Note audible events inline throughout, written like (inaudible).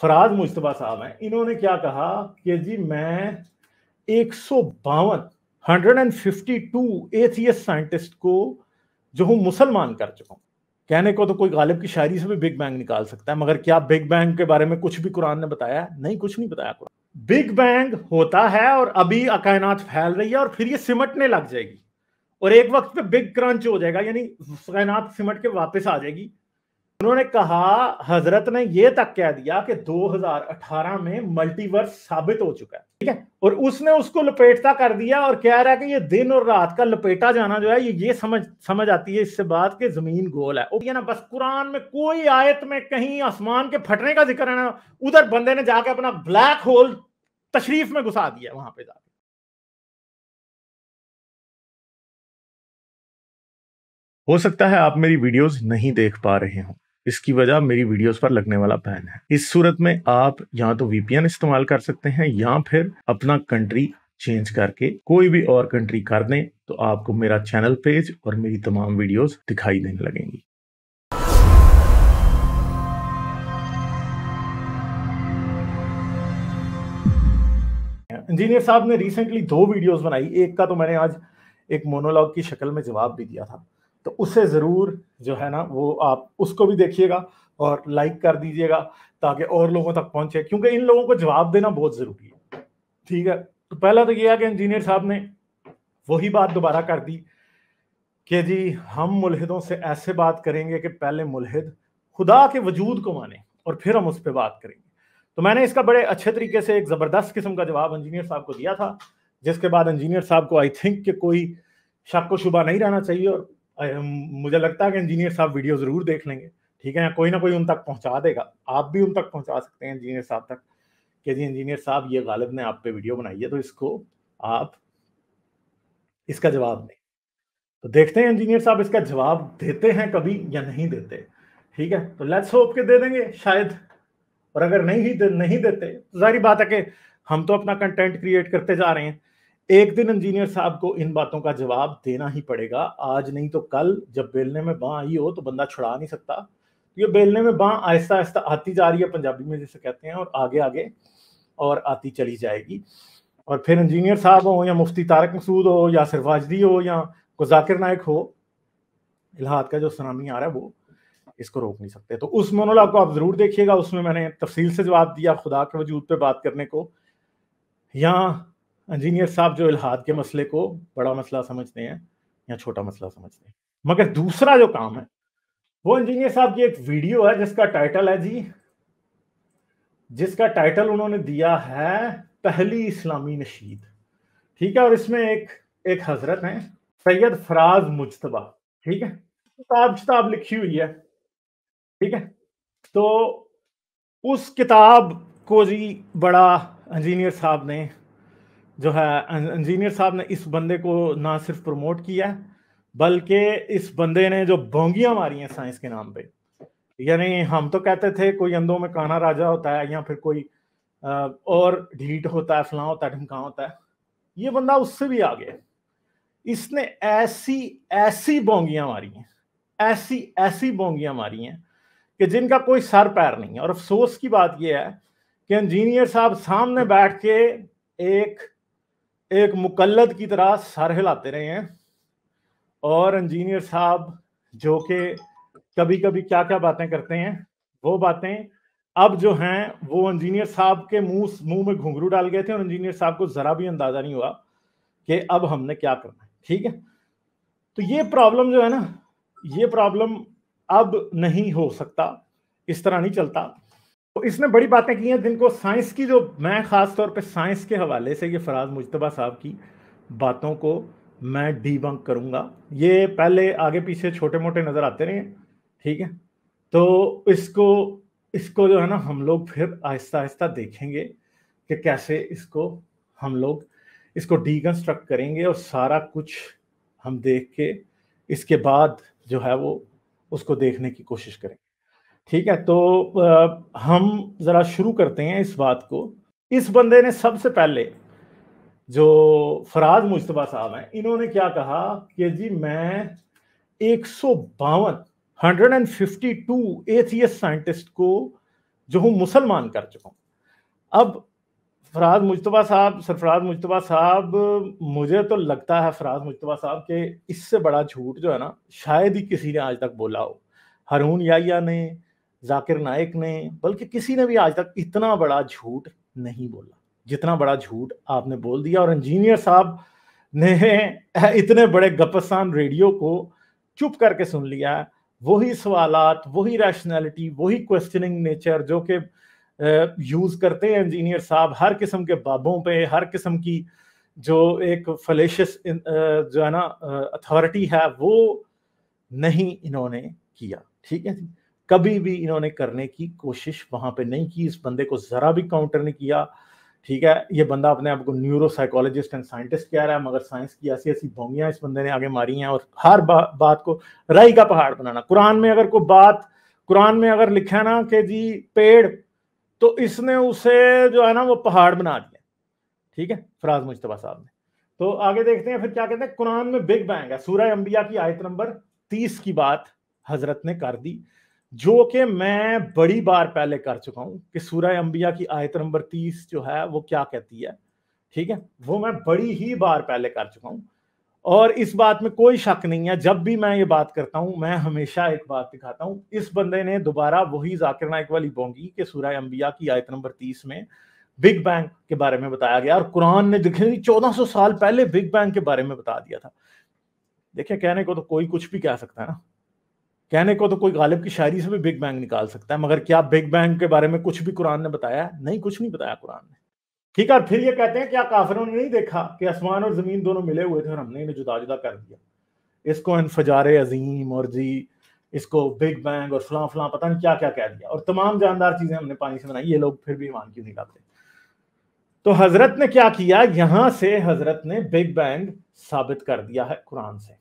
फराज मुश्तबा साहब हैं इन्होंने क्या कहा कि जी मैं एक सौ बावन hundred and fifty two atheist scientist को जो हूँ मुसलमान कर चुका हूँ कहने को तो कोई गालिब की शायरी से भी बिग बैंग निकाल सकता है मगर क्या बिग बैंग के बारे में कुछ भी कुरान ने बताया नहीं कुछ नहीं बताया कुरान बिग बैंग होता है और अभी अकायनात फैल रही है और फिर ये सिमटने लग जाएगी और एक वक्त पे बिग क्रंच हो जाएगा यानी कायनात सिमट के वापस आ जाएगी उन्होंने कहा हजरत ने यह तक कह दिया कि 2018 में मल्टीवर्स साबित हो चुका है ठीक है और उसने उसको लपेटता कर दिया और कह रहा है कि ये दिन और रात का लपेटा जाना जो है ये ये समझ समझ आती है इससे बात कि जमीन गोल है ये ना बस कुरान में कोई आयत में कहीं आसमान के फटने का जिक्र है ना उधर बंदे ने जाके अपना ब्लैक होल तशरीफ में घुसा दिया वहां पे जाके हो सकता है आप मेरी वीडियोस नहीं देख पा रहे हों इसकी वजह मेरी वीडियोस पर लगने वाला बैन है इस सूरत में आप या तो वीपीएन इस्तेमाल कर सकते हैं या फिर अपना कंट्री चेंज करके कोई भी और कंट्री कर दें तो आपको मेरा चैनल पेज और मेरी तमाम वीडियोस दिखाई देने लगेंगी इंजीनियर साहब ने रिसेंटली दो वीडियोस बनाई एक का तो मैंने आज एक मोनोलॉग की शक्ल में जवाब भी दिया था तो उसे ज़रूर जो है ना वो आप उसको भी देखिएगा और लाइक कर दीजिएगा ताकि और लोगों तक पहुंचे क्योंकि इन लोगों को जवाब देना बहुत ज़रूरी है ठीक है तो पहला तो ये है कि इंजीनियर साहब ने वही बात दोबारा कर दी कि जी हम मुलहदों से ऐसे बात करेंगे कि पहले मुलहद खुदा के वजूद को माने और फिर हम उस पर बात करेंगे तो मैंने इसका बड़े अच्छे तरीके से एक ज़बरदस्त किस्म का जवाब इंजीनियर साहब को दिया था जिसके बाद इंजीनियर साहब को आई थिंक कि कोई शक व शुबा नहीं रहना चाहिए और मुझे लगता है कि इंजीनियर साहब वीडियो ज़रूर देख लेंगे ठीक है कोई ना कोई उन तक पहुंचा देगा आप भी उन तक पहुंचा सकते हैं इंजीनियर साहब तक कि जी इंजीनियर साहब ये गालिब ने आप पे वीडियो बनाई है तो इसको आप इसका जवाब दें तो देखते हैं इंजीनियर साहब इसका जवाब देते हैं कभी या नहीं देते ठीक है तो लेट्स होप के दे देंगे शायद और अगर नहीं दे, नहीं देते तो जाहिर बात है कि हम तो अपना कंटेंट क्रिएट करते जा रहे हैं एक दिन इंजीनियर साहब को इन बातों का जवाब देना ही पड़ेगा आज नहीं तो कल जब बेलने में बाँ आई हो तो बंदा छुड़ा नहीं सकता ये बेलने में बाँ आहिस्ता आहिस्ता आती जा रही है पंजाबी में जैसे कहते हैं और आगे आगे और आती चली जाएगी और फिर इंजीनियर साहब हो या मुफ्ती तारक मसूद हो या सिरवाजदी हो या गुजाकिर नायक हो इलाहाद का जो सुनामी आ रहा है वो इसको रोक नहीं सकते तो उस मोनोलॉग को आप ज़रूर देखिएगा उसमें मैंने तफसील से जवाब दिया खुदा के वजूद पे बात करने को या इंजीनियर साहब जो इलाहाद के मसले को बड़ा मसला समझते हैं या छोटा मसला समझते हैं मगर दूसरा जो काम है वो इंजीनियर साहब की एक वीडियो है जिसका टाइटल है जी जिसका टाइटल उन्होंने दिया है पहली इस्लामी नशीद ठीक है और इसमें एक एक हजरत है सैयद फराज मुजतबा ठीक है किताब किताब लिखी हुई है ठीक है तो उस किताब को जी बड़ा इंजीनियर साहब ने जो है इंजीनियर साहब ने इस बंदे को ना सिर्फ प्रमोट किया है बल्कि इस बंदे ने जो बोंगियां मारी हैं साइंस के नाम पे यानी हम तो कहते थे कोई अंधों में काना राजा होता है या फिर कोई और ढीट होता है फलां होता है ढमका होता है ये बंदा उससे भी आगे गया इसने ऐसी ऐसी बोंगियां मारी हैं ऐसी ऐसी बोंगियां मारी हैं कि जिनका कोई सर पैर नहीं है और अफसोस की बात यह है कि इंजीनियर साहब सामने बैठ के एक एक मुकलद की तरह सर हिलाते रहे हैं और इंजीनियर साहब जो कि कभी कभी क्या क्या बातें करते हैं वो बातें अब जो हैं वो इंजीनियर साहब के मुंह मुंह में घुंघरू डाल गए थे और इंजीनियर साहब को जरा भी अंदाजा नहीं हुआ कि अब हमने क्या करना है ठीक है तो ये प्रॉब्लम जो है ना ये प्रॉब्लम अब नहीं हो सकता इस तरह नहीं चलता तो इसने बड़ी बातें की हैं जिनको साइंस की जो मैं ख़ास तौर पे साइंस के हवाले से ये फराज मुशतबा साहब की बातों को मैं डीबंक करूँगा ये पहले आगे पीछे छोटे मोटे नज़र आते रहे ठीक है तो इसको इसको जो है ना हम लोग फिर आहिस्ता आहिस्ता देखेंगे कि कैसे इसको हम लोग इसको डीकंस्ट्रक्ट करेंगे और सारा कुछ हम देख के इसके बाद जो है वो उसको देखने की कोशिश करें ठीक है तो आ, हम ज़रा शुरू करते हैं इस बात को इस बंदे ने सबसे पहले जो फराज मुशतबा साहब हैं इन्होंने क्या कहा कि जी मैं एक सौ बावन hundred and fifty two atheist scientist को जो हूँ मुसलमान कर चुका हूँ अब फराज मुशतबा साहब सरफराज मुशतबा साहब मुझे तो लगता है फराज मुशतबा साहब के इससे बड़ा झूठ जो है ना शायद ही किसी ने आज तक बोला हो हरून याया ने जाकिर नायक ने बल्कि किसी ने भी आज तक इतना बड़ा झूठ नहीं बोला जितना बड़ा झूठ आपने बोल दिया और इंजीनियर साहब ने (laughs) इतने बड़े गपस्तान रेडियो को चुप करके सुन लिया वही सवाल वही रैशनैलिटी वही क्वेश्चनिंग नेचर जो कि यूज़ करते हैं इंजीनियर साहब हर किस्म के बाबों पे हर किस्म की जो एक फलेशस जो है ना अथॉरिटी है वो नहीं इन्होंने किया ठीक है जी कभी भी इन्होंने करने की कोशिश वहां पे नहीं की इस बंदे को जरा भी काउंटर नहीं किया ठीक है ये बंदा अपने आप को न्यूरो साइकोलॉजिस्ट एंड साइंटिस्ट कह रहा है मगर साइंस की ऐसी ऐसी भोंगियां इस बंदे ने आगे मारी हैं और हर बा, बात को राई का पहाड़ बनाना कुरान में अगर कोई बात कुरान में अगर लिखा ना कि जी पेड़ तो इसने उसे जो है ना वो पहाड़ बना दिया ठीक है फराज मुशतबा साहब ने तो आगे देखते हैं फिर क्या कहते हैं कुरान में बिग बैंग है सूर्य अंबिया की आयत नंबर तीस की बात हजरत ने कर दी जो कि मैं बड़ी बार पहले कर चुका हूं कि सूरह अंबिया की आयत नंबर तीस जो है वो क्या कहती है ठीक है वो मैं बड़ी ही बार पहले कर चुका हूं और इस बात में कोई शक नहीं है जब भी मैं ये बात करता हूं मैं हमेशा एक बात दिखाता हूं इस बंदे ने दोबारा वही जाकिर नायक वाली बोंगी कि सूरह अंबिया की आयत नंबर तीस में बिग बैंग के बारे में बताया गया और कुरान ने देखिए चौदह सौ साल पहले बिग बैंग के बारे में बता दिया था देखिए कहने को तो कोई कुछ भी कह सकता है ना कहने को तो कोई गालिब की शायरी से भी बिग बैंग निकाल सकता है मगर क्या बिग बैंग के बारे में कुछ भी कुरान ने बताया नहीं कुछ नहीं बताया कुरान ने ठीक है फिर ये कहते हैं क्या काफिरों ने नहीं देखा कि आसमान और जमीन दोनों मिले हुए थे और हमने इन्हें जुदा जुदा कर दिया इसको इनफजार अजीम और जी इसको बिग बैंग और फलां फलां पता नहीं क्या क्या कह दिया और तमाम जानदार चीजें हमने पानी से बनाई ये लोग फिर भी ईमान क्यों नहीं लाते तो हजरत ने क्या किया यहां से हजरत ने बिग बैंग साबित कर दिया है कुरान से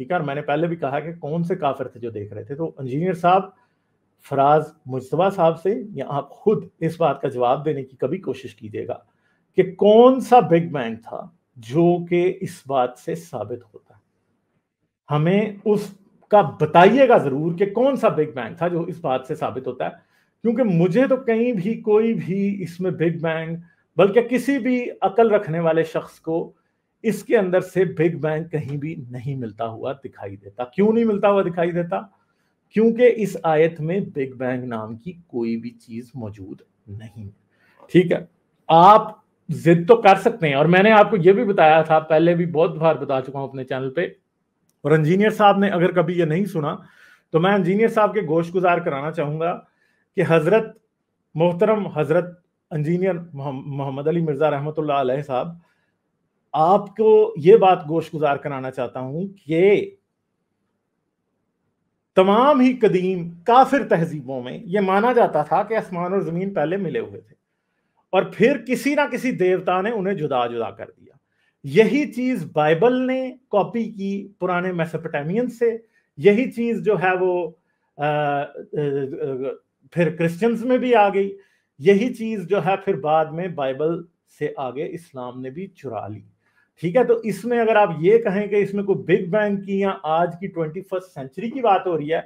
ठीक है और मैंने पहले भी कहा कि कौन से काफिर थे जो देख रहे थे तो इंजीनियर साहब फराज मुशतबा साहब से या आप खुद इस बात का जवाब देने की कभी कोशिश कीजिएगा कि कौन सा बिग बैंग था जो कि इस बात से साबित होता है हमें उसका बताइएगा जरूर कि कौन सा बिग बैंग था जो इस बात से साबित होता है क्योंकि मुझे तो कहीं भी कोई भी इसमें बिग बैंग बल्कि किसी भी अकल रखने वाले शख्स को इसके अंदर से बिग बैंग कहीं भी नहीं मिलता हुआ दिखाई देता क्यों नहीं मिलता हुआ दिखाई देता क्योंकि इस आयत में बिग बैंग नाम की कोई भी चीज मौजूद नहीं ठीक है आप जिद तो कर सकते हैं और मैंने आपको यह भी बताया था पहले भी बहुत बार बता चुका हूं अपने चैनल पे और इंजीनियर साहब ने अगर कभी यह नहीं सुना तो मैं इंजीनियर साहब के गोश गुजार कराना चाहूंगा कि हजरत मोहतरम हजरत इंजीनियर मोहम्मद अली मिर्जा रहमत साहब आपको ये बात गोश गुजार कराना चाहता हूं कि तमाम ही कदीम काफिर तहजीबों में यह माना जाता था कि आसमान और जमीन पहले मिले हुए थे और फिर किसी ना किसी देवता ने उन्हें जुदा जुदा कर दिया यही चीज बाइबल ने कॉपी की पुराने मेसोपोटामियन से यही चीज जो है वो आ, आ, आ, फिर क्रिश्चियंस में भी आ गई यही चीज जो है फिर बाद में बाइबल से आगे इस्लाम ने भी चुरा ली ठीक है तो इसमें अगर आप ये कहें कि इसमें कोई बिग बैंग की या आज की ट्वेंटी फर्स्ट सेंचुरी की बात हो रही है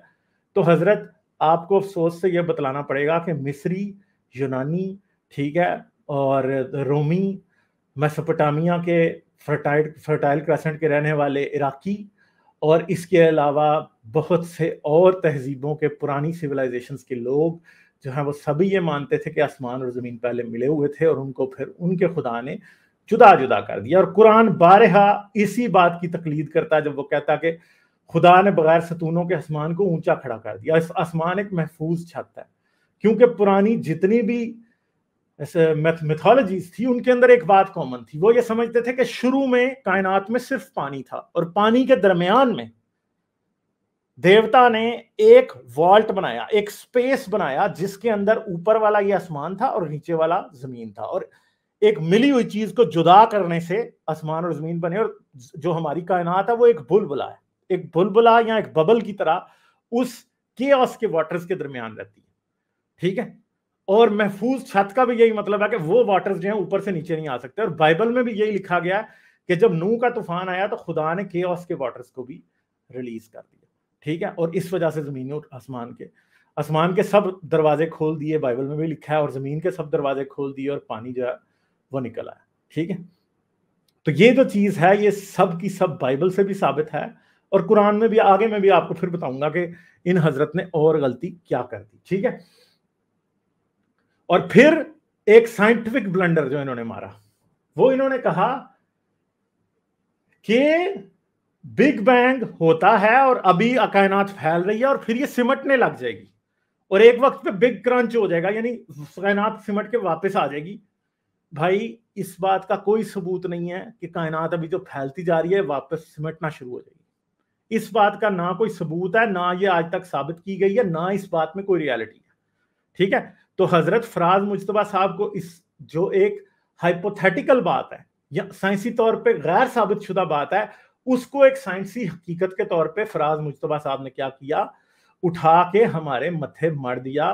तो हजरत आपको अफसोस से यह बतलाना पड़ेगा कि मिस्री यूनानी ठीक है और रोमी मेसोपोटामिया के फर्टाइल फर्टाइल क्रसेंट के रहने वाले इराकी और इसके अलावा बहुत से और तहजीबों के पुरानी सिविलाइजेशंस के लोग जो हैं वो सभी ये मानते थे कि आसमान और ज़मीन पहले मिले हुए थे और उनको फिर उनके खुदा ने जुदा जुदा कर दिया और कुरान बारहा इसी बात की तकलीद करता है जब वो कहता कि खुदा ने बगैर सतूनों के आसमान को ऊंचा खड़ा कर दिया इस आसमान एक महफूज छत है क्योंकि पुरानी जितनी भी मिथोलॉजीज थी उनके अंदर एक बात कॉमन थी वो ये समझते थे कि शुरू में कायनात में सिर्फ पानी था और पानी के दरमियान में देवता ने एक वॉल्ट बनाया एक स्पेस बनाया जिसके अंदर ऊपर वाला ये आसमान था और नीचे वाला जमीन था और एक मिली हुई चीज को जुदा करने से आसमान और जमीन बने और जो हमारी कायनात है वो एक बुलबुला है एक बुलबुला या एक बबल की तरह उस के के वाटर्स के दरमियान रहती है ठीक है और महफूज छत का भी यही मतलब है कि वो वाटर्स जो है ऊपर से नीचे नहीं आ सकते और बाइबल में भी यही लिखा गया है कि जब नू का तूफान आया तो खुदा ने के के वाटर्स को भी रिलीज कर दिया ठीक है और इस वजह से जमीन और आसमान के आसमान के सब दरवाजे खोल दिए बाइबल में भी लिखा है और जमीन के सब दरवाजे खोल दिए और पानी जो है वो निकल आया ठीक है तो ये जो चीज़ है ये सब की सब बाइबल से भी साबित है और कुरान में भी आगे में भी आपको फिर बताऊंगा कि इन हजरत ने और गलती क्या कर दी ठीक है और फिर एक साइंटिफिक ब्लंडर जो इन्होंने मारा वो इन्होंने कहा कि बिग बैंग होता है और अभी अकायनाथ फैल रही है और फिर ये सिमटने लग जाएगी और एक वक्त पे बिग क्रंच हो जाएगा यानी कायनात सिमट के वापस आ जाएगी भाई इस बात का कोई सबूत नहीं है कि कायनात अभी जो फैलती जा रही है वापस सिमटना शुरू हो जाएगी इस बात का ना कोई सबूत है ना ये आज तक साबित की गई है ना इस बात में कोई रियलिटी है ठीक है तो हजरत फराज मुशतबा साहब को इस जो एक हाइपोथेटिकल बात है या साइंसी तौर पे गैर साबित शुदा बात है उसको एक साइंसी हकीकत के तौर पे फराज मुशतबा साहब ने क्या किया उठा के हमारे मथे मर दिया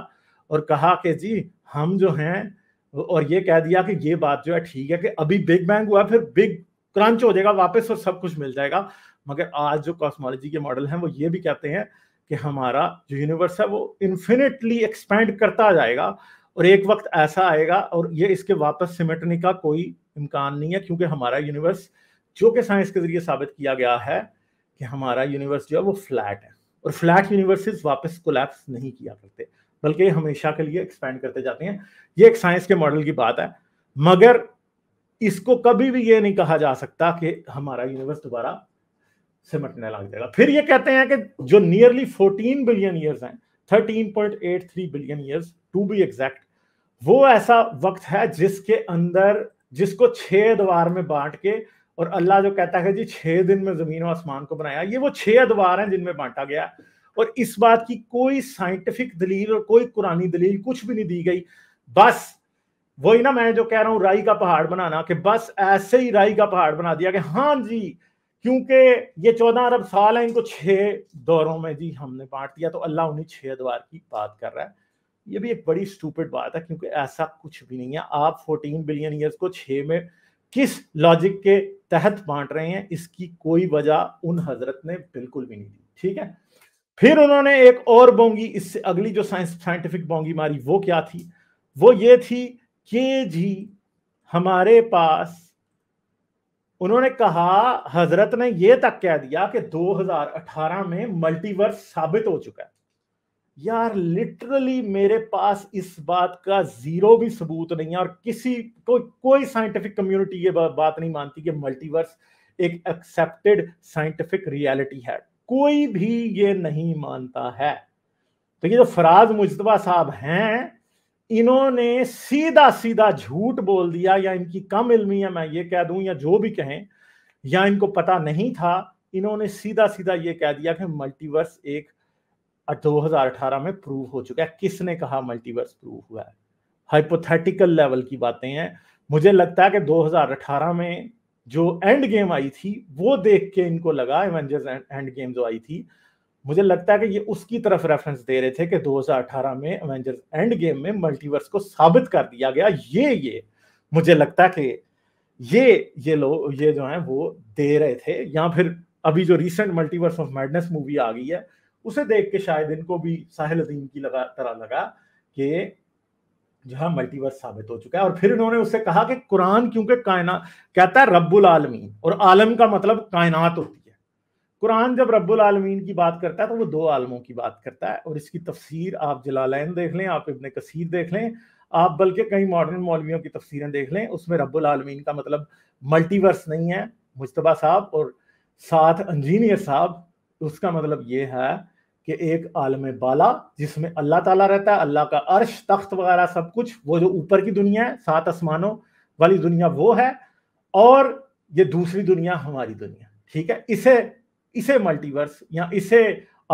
और कहा कि जी हम जो हैं और ये कह दिया कि ये बात जो है ठीक है कि अभी बिग बैंग हुआ फिर बिग क्रंच हो जाएगा वापस और सब कुछ मिल जाएगा मगर आज जो कॉस्मोलॉजी के मॉडल हैं वो ये भी कहते हैं कि हमारा जो यूनिवर्स है वो इन्फिनिटली एक्सपेंड करता जाएगा और एक वक्त ऐसा आएगा और ये इसके वापस सिमटने का कोई इम्कान नहीं है क्योंकि हमारा यूनिवर्स जो कि साइंस के जरिए साबित किया गया है कि हमारा यूनिवर्स जो है वो फ्लैट है और फ्लैट यूनिवर्सिस वापस कोलैप्स नहीं किया करते बल्कि हमेशा के लिए एक्सपेंड करते जाते हैं ये एक साइंस के मॉडल की बात है मगर इसको कभी भी ये नहीं कहा जा सकता कि हमारा यूनिवर्स दोबारा सिमटने लग जाएगा फिर ये कहते हैं कि जो नियरली 14 बिलियन ईयर्स हैं 13.83 billion years to be exact वो ऐसा वक्त है जिसके अंदर जिसको छह द्वार में बांट के और अल्लाह जो कहता है जी छह दिन में जमीन और आसमान को बनाया ये वो छह द्वार हैं जिनमें बांटा गया और इस बात की कोई साइंटिफिक दलील और कोई कुरानी दलील कुछ भी नहीं दी गई बस वही ना मैं जो कह रहा हूं राई का पहाड़ बनाना कि बस ऐसे ही राई का पहाड़ बना दिया कि हाँ जी क्योंकि ये चौदह अरब साल है इनको छह दौरों में जी हमने बांट दिया तो अल्लाह उन्हीं छह द्वार की बात कर रहा है ये भी एक बड़ी स्टूपिड बात है क्योंकि ऐसा कुछ भी नहीं है आप फोर्टीन बिलियन ईयर्स को छः में किस लॉजिक के तहत बांट रहे हैं इसकी कोई वजह उन हजरत ने बिल्कुल भी नहीं दी ठीक है फिर उन्होंने एक और बोंगी इससे अगली जो साइंस साइंटिफिक बोंगी मारी वो क्या थी वो ये थी कि जी हमारे पास उन्होंने कहा हजरत ने यह तक कह दिया कि 2018 में मल्टीवर्स साबित हो चुका है यार लिटरली मेरे पास इस बात का जीरो भी सबूत नहीं है और किसी को कोई साइंटिफिक कम्युनिटी ये बात नहीं मानती कि मल्टीवर्स एक एक्सेप्टेड साइंटिफिक रियलिटी है कोई भी ये नहीं मानता है तो ये जो फराज मुजतबा साहब हैं इन्होंने सीधा सीधा झूठ बोल दिया या इनकी कम इलमी है मैं ये कह दूं या जो भी कहें या इनको पता नहीं था इन्होंने सीधा सीधा ये कह दिया कि मल्टीवर्स एक 2018 में प्रूव हो चुका है किसने कहा मल्टीवर्स प्रूव हुआ है हाइपोथेटिकल लेवल की बातें हैं मुझे लगता है कि 2018 में जो एंड गेम आई थी वो देख के इनको लगा एवेंजर्स एंड गेम जो आई थी मुझे लगता है कि ये उसकी तरफ रेफरेंस दे रहे थे कि 2018 में एवेंजर्स एंड गेम में मल्टीवर्स को साबित कर दिया गया ये ये मुझे लगता है कि ये ये लोग ये जो है वो दे रहे थे या फिर अभी जो recent multiverse of madness movie आ गई है उसे देख के शायद इनको भी साहिल अदीम की लगा तरह लगा कि जो है मल्टीवर्स साबित हो चुका है और फिर इन्होंने उससे कहा कि कुरान क्योंकि कायना कहता है रब्बुल आलमीन और आलम का मतलब कायनात होती है कुरान जब रब्बुल आलमीन की बात करता है तो वो दो आलमों की बात करता है और इसकी तफसीर आप जलालैन देख लें आप इबन कसीर देख लें आप बल्कि कई मॉडर्न मौलवियों की तफसीरें देख लें उसमें रब्बुल आलमीन का मतलब मल्टीवर्स नहीं है मुशतबा साहब और साथ इंजीनियर साहब उसका मतलब ये है कि एक आलम बाला जिसमें अल्लाह ताला रहता है अल्लाह का अर्श तख्त वगैरह सब कुछ वो जो ऊपर की दुनिया है सात आसमानों वाली दुनिया वो है और ये दूसरी दुनिया हमारी दुनिया ठीक है इसे इसे मल्टीवर्स या इसे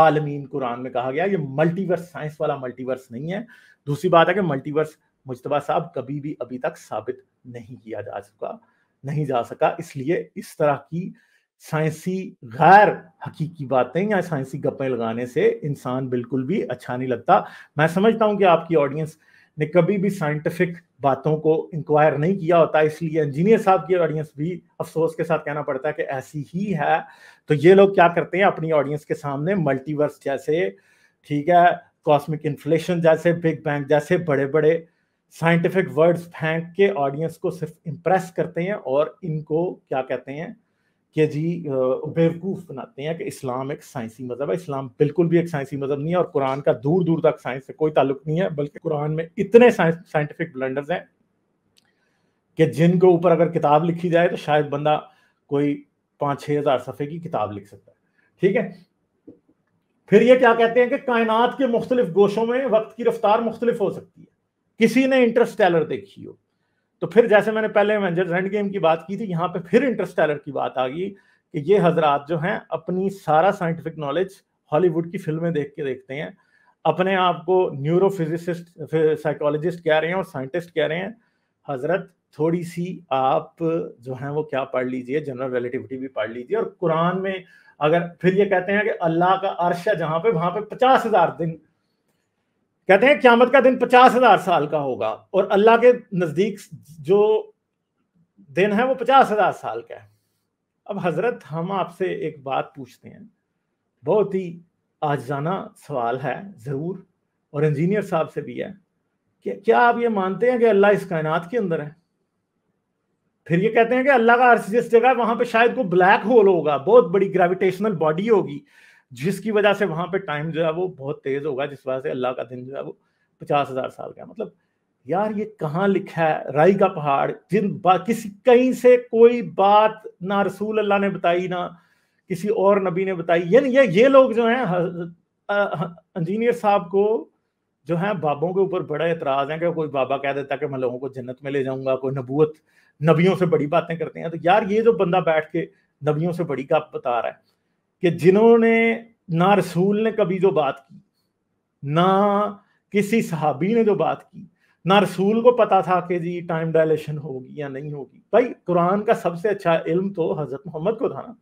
आलमीन कुरान में कहा गया ये मल्टीवर्स साइंस वाला मल्टीवर्स नहीं है दूसरी बात है कि मल्टीवर्स मुशतबा साहब कभी भी अभी तक साबित नहीं किया जा सका नहीं जा सका इसलिए इस तरह की साइंसी गैर हकीकी बातें या साइंसी गप्पें लगाने से इंसान बिल्कुल भी अच्छा नहीं लगता मैं समझता हूँ कि आपकी ऑडियंस ने कभी भी साइंटिफिक बातों को इंक्वायर नहीं किया होता इसलिए इंजीनियर साहब की ऑडियंस भी अफसोस के साथ कहना पड़ता है कि ऐसी ही है तो ये लोग क्या करते हैं अपनी ऑडियंस के सामने मल्टीवर्स जैसे ठीक है कॉस्मिक इन्फ्लेशन जैसे बिग बैंग जैसे बड़े बड़े साइंटिफिक वर्ड्स फेंक के ऑडियंस को सिर्फ इम्प्रेस करते हैं और इनको क्या कहते हैं कि जी बेवकूफ़ बनाते हैं कि इस्लाम एक साइंसी मज़हब है इस्लाम बिल्कुल भी एक साइंसी मज़हब नहीं है और कुरान का दूर दूर तक साइंस से कोई ताल्लुक नहीं है बल्कि कुरान में इतने साइंटिफिक ब्लेंडर्स हैं कि जिनके ऊपर अगर किताब लिखी जाए तो शायद बंदा कोई पाँच छः हज़ार सफ़े की किताब लिख सकता है ठीक है फिर ये क्या कहते हैं कि कायनात के मुख्तलिफ गोशों में वक्त की रफ्तार मुख्तलिफ हो सकती है किसी ने इंटरस्टेलर देखी हो तो फिर जैसे मैंने पहले एवेंजर्स एंड गेम की बात की थी यहाँ पे फिर इंटरस्टेलर की बात आ गई कि ये हजरात जो हैं अपनी सारा साइंटिफिक नॉलेज हॉलीवुड की फिल्में देख के देखते हैं अपने आप को फिजिसिस्ट साइकोलॉजिस्ट कह रहे हैं और साइंटिस्ट कह रहे हैं हजरत थोड़ी सी आप जो है वो क्या पढ़ लीजिए जनरल रिलेटिविटी भी पढ़ लीजिए और कुरान में अगर फिर ये कहते हैं कि अल्लाह का अर्श है जहाँ पे वहाँ पे पचास हजार दिन कहते हैं क्यामत का दिन पचास हजार साल का होगा और अल्लाह के नज़दीक जो दिन है वो पचास हजार साल का है अब हजरत हम आपसे एक बात पूछते हैं बहुत ही आजाना सवाल है ज़रूर और इंजीनियर साहब से भी है कि क्या आप ये मानते हैं कि अल्लाह इस कायनात के अंदर है फिर ये कहते हैं कि अल्लाह का अर्श जिस जगह वहां पे शायद को ब्लैक होल होगा बहुत बड़ी ग्रेविटेशनल बॉडी होगी जिसकी वजह से वहां पे टाइम जो है वो बहुत तेज होगा जिस वजह से अल्लाह का दिन जो है वो पचास हजार साल का मतलब यार ये कहाँ लिखा है राई का पहाड़ जिन किसी कहीं से कोई बात ना रसूल अल्लाह ने बताई ना किसी और नबी ने बताई यानी ये, ये लोग जो हैं इंजीनियर साहब को जो है बाबों के ऊपर बड़ा एतराज है कि कोई बाबा कह देता कि मैं लोगों को जन्नत में ले जाऊंगा कोई नबूत नबियों से बड़ी बातें करते हैं तो यार ये जो बंदा बैठ के नबियों से बड़ी गप बता रहा है कि जिन्होंने ना रसूल ने कभी जो बात की ना किसी सहाबी ने जो बात की ना रसूल को पता था कि जी टाइम डायलेशन होगी या नहीं होगी भाई कुरान का सबसे अच्छा इल्म तो हज़रत मोहम्मद को था ना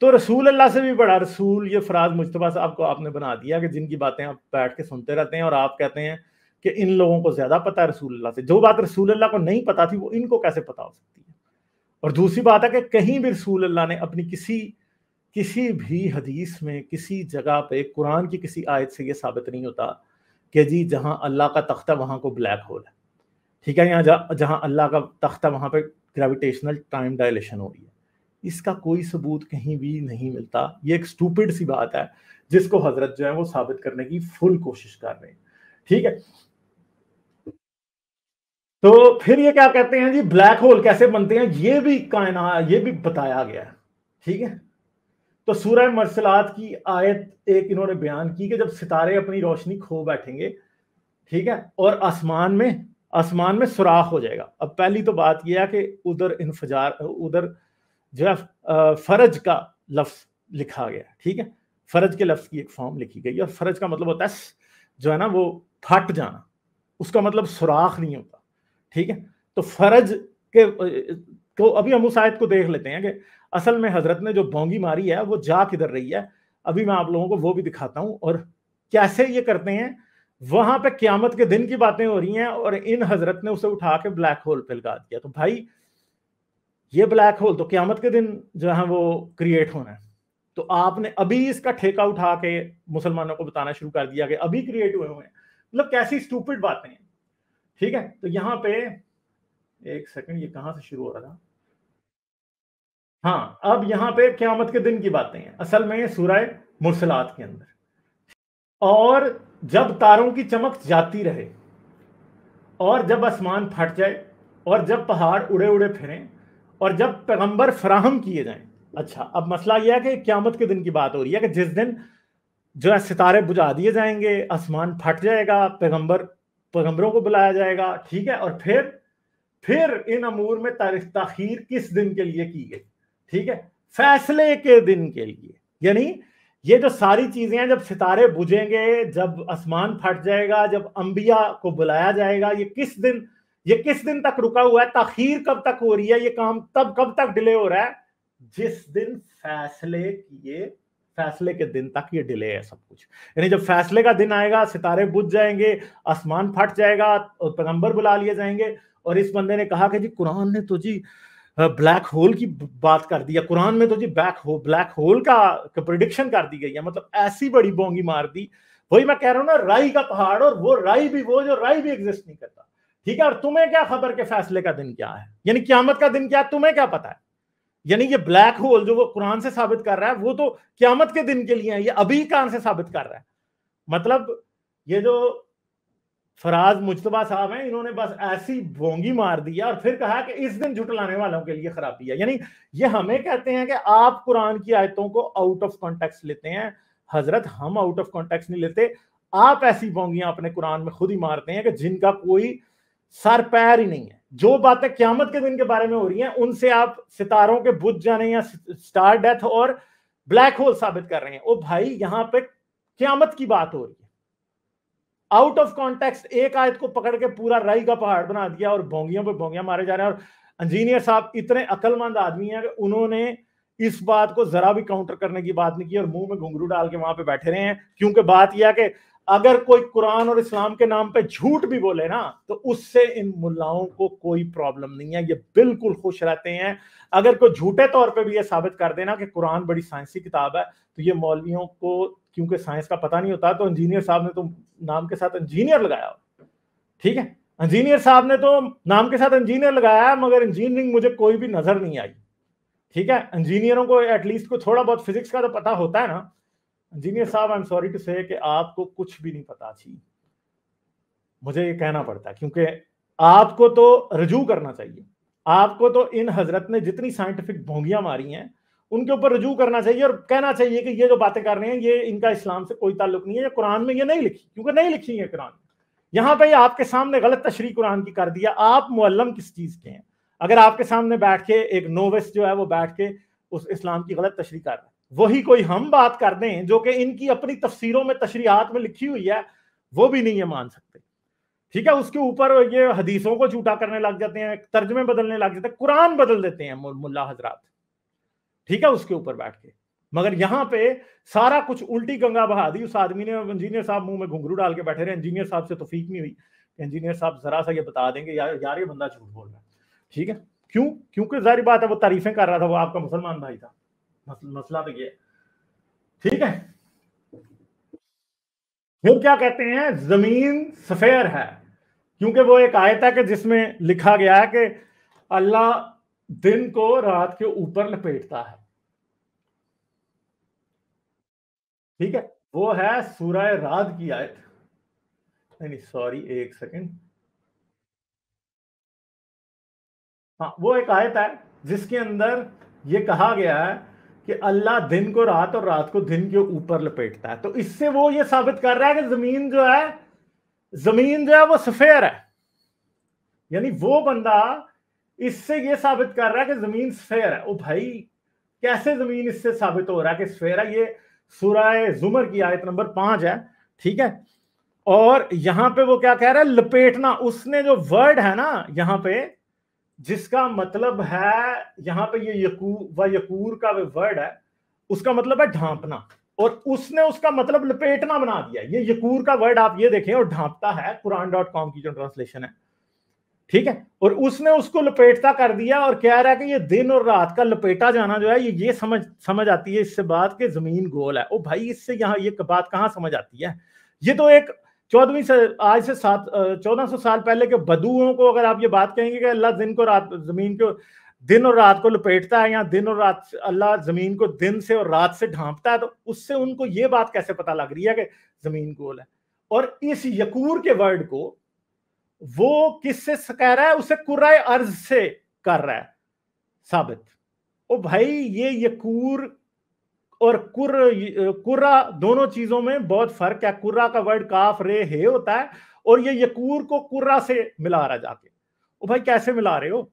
तो रसूल अल्लाह से भी बड़ा रसूल ये फराज मुशतबा साहब को आपने बना दिया कि जिनकी बातें आप बैठ के सुनते रहते हैं और आप कहते हैं कि इन लोगों को ज़्यादा पता है रसूल अल्लाह से जो बात रसूल अल्लाह को नहीं पता थी वो इनको कैसे पता हो सकती है और दूसरी बात है कि कहीं भी रसूल अल्लाह ने अपनी किसी किसी भी हदीस में किसी जगह पे कुरान की किसी आयत से ये साबित नहीं होता कि जी जहाँ अल्लाह का तख्ता वहाँ को ब्लैक होल है ठीक है यहाँ जहाँ अल्लाह का तख्ता वहाँ पे ग्रेविटेशनल टाइम डायलेशन हो रही है इसका कोई सबूत कहीं भी नहीं मिलता ये एक स्टूपिड सी बात है जिसको हजरत जो है वो साबित करने की फुल कोशिश कर रहे हैं ठीक है तो फिर ये क्या कहते हैं जी ब्लैक होल कैसे बनते हैं ये भी कायना ये भी बताया गया है ठीक है तो सूरह मरसलात की आयत एक इन्होंने बयान की कि जब सितारे अपनी रोशनी खो बैठेंगे ठीक है और आसमान में आसमान में सुराख हो जाएगा अब पहली तो बात यह है कि उधर इनफजार उधर जो है फर्ज का लफ्ज लिखा गया ठीक है फर्ज के लफ्ज की एक फॉर्म लिखी गई और फर्ज का मतलब होता है जो है ना वो फट जाना उसका मतलब सुराख नहीं होता ठीक है तो फर्ज के तो अभी हम उस आयत को देख लेते हैं कि असल में हजरत ने जो बोंगी मारी है वो जा किधर रही है अभी मैं आप लोगों को वो भी दिखाता हूँ और कैसे ये करते हैं वहां पे क्यामत के दिन की बातें हो रही हैं और इन हजरत ने उसे उठा के ब्लैक होल पे लगा दिया तो भाई ये ब्लैक होल तो क्यामत के दिन जो है वो क्रिएट होना है तो आपने अभी इसका ठेका उठा के मुसलमानों को बताना शुरू कर दिया कि अभी क्रिएट हुए हुए हैं मतलब कैसी स्टूपिड बातें हैं ठीक है तो यहाँ पे एक सेकंड ये कहाँ से शुरू हो रहा था हाँ अब यहाँ पे क्यामत के दिन की बातें हैं असल में सूरह मुरसलात के अंदर और जब तारों की चमक जाती रहे और जब आसमान फट जाए और जब पहाड़ उड़े उड़े फिरें और जब पैगंबर फराहम किए जाएं अच्छा अब मसला यह है कि क्यामत के दिन की बात हो रही है कि जिस दिन जो है सितारे बुझा दिए जाएंगे आसमान फट जाएगा पैगंबर पैगंबरों को बुलाया जाएगा ठीक है और फिर फिर इन अमूर में तारीख तखीर किस दिन के लिए की गई ठीक है फैसले के दिन के लिए यानी ये जो सारी चीजें हैं जब सितारे बुझेंगे जब आसमान फट जाएगा जब अंबिया को बुलाया जाएगा ये किस दिन ये किस दिन तक रुका हुआ है तखीर कब तक हो रही है ये काम तब कब तक डिले हो रहा है जिस दिन फैसले किए फैसले के दिन तक ये डिले है सब कुछ यानी जब फैसले का दिन आएगा सितारे बुझ जाएंगे आसमान फट जाएगा और पैगंबर बुला लिए जाएंगे और इस बंदे ने कहा कि जी कुरान ने तो जी ब्लैक होल की बात कर दी है कुरान में तो जी ब्लैक होल ब्लैक होल का प्रिडिक्शन कर दी गई है मतलब ऐसी बड़ी बोंगी मार दी वही मैं कह रहा हूं ना राई का पहाड़ और वो राई भी वो जो राई भी एग्जिस्ट नहीं करता ठीक है और तुम्हें क्या खबर के फैसले का दिन क्या है यानी क्यामत का दिन क्या है तुम्हें क्या पता है यानी ये ब्लैक होल जो वो कुरान से साबित कर रहा है वो तो क्यामत के दिन के लिए है ये अभी कहां से साबित कर रहा है मतलब ये जो फराज मुशतबा साहब हैं इन्होंने बस ऐसी बोंगी मार दी है और फिर कहा कि इस दिन झुटलाने वालों के लिए खराबी है यानी ये हमें कहते हैं कि आप कुरान की आयतों को आउट ऑफ कॉन्टेक्स लेते हैं हजरत हम आउट ऑफ कॉन्टेक्स नहीं लेते आप ऐसी बोंगियां अपने कुरान में खुद ही मारते हैं कि जिनका कोई सर पैर ही नहीं है जो बातें क्यामत के दिन के बारे में हो रही हैं उनसे आप सितारों के बुझ जाने या स्टार डेथ और ब्लैक होल साबित कर रहे हैं ओ भाई यहाँ पे क्यामत की बात हो रही है आउट ऑफ कॉन्टेक्स्ट एक आयत को पकड़ के पूरा राई का पहाड़ बना दिया और भोंगियों पर भोंगियां मारे जा रहे हैं और इंजीनियर साहब इतने अकलमंद आदमी हैं कि उन्होंने इस बात को जरा भी काउंटर करने की बात नहीं की और मुंह में घुंघरू डाल के वहां पे बैठे रहे हैं क्योंकि बात यह है कि अगर कोई कुरान और इस्लाम के नाम पे झूठ भी बोले ना तो उससे इन मुलाओं को कोई प्रॉब्लम नहीं है ये बिल्कुल खुश रहते हैं अगर कोई झूठे तौर पे भी ये साबित कर देना कि कुरान बड़ी साइंसी किताब है तो ये मौलवियों को क्योंकि साइंस का पता नहीं होता तो इंजीनियर साहब ने तो नाम के साथ इंजीनियर लगाया ठीक है इंजीनियर साहब ने तो नाम के साथ इंजीनियर लगाया मगर इंजीनियरिंग मुझे कोई भी नजर नहीं आई ठीक है इंजीनियरों को एटलीस्ट को थोड़ा बहुत फिजिक्स का तो पता होता है ना इंजीनियर साहब आई एम सॉरी टू से कि आपको कुछ भी नहीं पता थी मुझे ये कहना पड़ता है क्योंकि आपको तो रजू करना चाहिए आपको तो इन हजरत ने जितनी साइंटिफिक भोंगियां मारी हैं उनके ऊपर रजू करना चाहिए और कहना चाहिए कि ये जो बातें कर रहे हैं ये इनका इस्लाम से कोई ताल्लुक नहीं है कुरान में ये नहीं लिखी क्योंकि नहीं लिखी है कुरान यहाँ पे आपके सामने गलत तशरी कुरान की कर दिया आप मुअल्लम किस चीज़ के हैं अगर आपके सामने बैठ के एक नोविस जो है वो बैठ के उस इस्लाम की गलत तशरी कर रहे हैं वही कोई हम बात कर दें जो कि इनकी अपनी तफसीरों में तशरीहत में लिखी हुई है वो भी नहीं है मान सकते ठीक है उसके ऊपर ये हदीसों को झूठा करने लग जाते हैं तर्जमे बदलने लग जाते हैं कुरान बदल देते हैं मुल्ला हजरात ठीक है उसके ऊपर बैठ के मगर यहां पे सारा कुछ उल्टी गंगा बहा दी उस आदमी ने इंजीनियर साहब मुंह में घुंघरू डाल के बैठे रहे इंजीनियर साहब से तोफीक नहीं हुई इंजीनियर साहब जरा सा ये बता देंगे यार यार ये बंदा झूठ बोल रहा है ठीक है क्यों क्योंकि जारी बात है वो तारीफें कर रहा था वो आपका मुसलमान भाई था मसला तो ये ठीक है फिर क्या कहते हैं जमीन सफेर है क्योंकि वो एक आयत है कि जिसमें लिखा गया है कि अल्लाह दिन को रात के ऊपर लपेटता है ठीक है वो है सूरह रात की आयत नहीं सॉरी एक सेकंड हाँ वो एक आयत है जिसके अंदर ये कहा गया है कि अल्लाह दिन को रात और रात को दिन के ऊपर लपेटता है तो इससे वो ये साबित कर रहा है कि जमीन जो है जमीन जो है वो सफेर है यानी वो बंदा इससे ये साबित कर रहा है कि जमीन स्फेयर है ओ भाई कैसे जमीन इससे साबित हो रहा है कि स्फेयर है ये सूरह जुमर की आयत नंबर पांच है ठीक है और यहां पे वो क्या कह रहा है लपेटना उसने जो वर्ड है ना यहां पे जिसका मतलब है यहां पे ये यकू व यकूर का वर्ड है उसका मतलब है ढांपना और उसने उसका मतलब लपेटना बना दिया ये यकूर का वर्ड आप ये देखें और ढांपता है कुरान डॉट कॉम की जो ट्रांसलेशन है ठीक है और उसने उसको लपेटता कर दिया और कह रहा है कि ये दिन और रात का लपेटा जाना जो है ये ये समझ समझ आती है इससे बात कि जमीन गोल है ओ भाई इससे यहाँ ये बात कहाँ समझ आती है ये तो एक चौदहवीं से आज से सात चौदह सौ साल पहले के बदुओं को अगर आप ये बात कहेंगे कि अल्लाह दिन को रात जमीन को दिन और रात को लपेटता है या दिन और रात अल्लाह जमीन को दिन से और रात से ढांपता है तो उससे उनको ये बात कैसे पता लग रही है कि जमीन गोल है और इस यकूर के वर्ड को वो किससे कह रहा है उसे कुर्रा अर्ज से कर रहा है साबित ओ भाई ये यकूर और कुर कुर्रा दोनों चीजों में बहुत फर्क है कुर्रा का वर्ड काफ रे हे होता है और ये यकूर को कुर्रा से मिला रहा जाके ओ भाई कैसे मिला रहे हो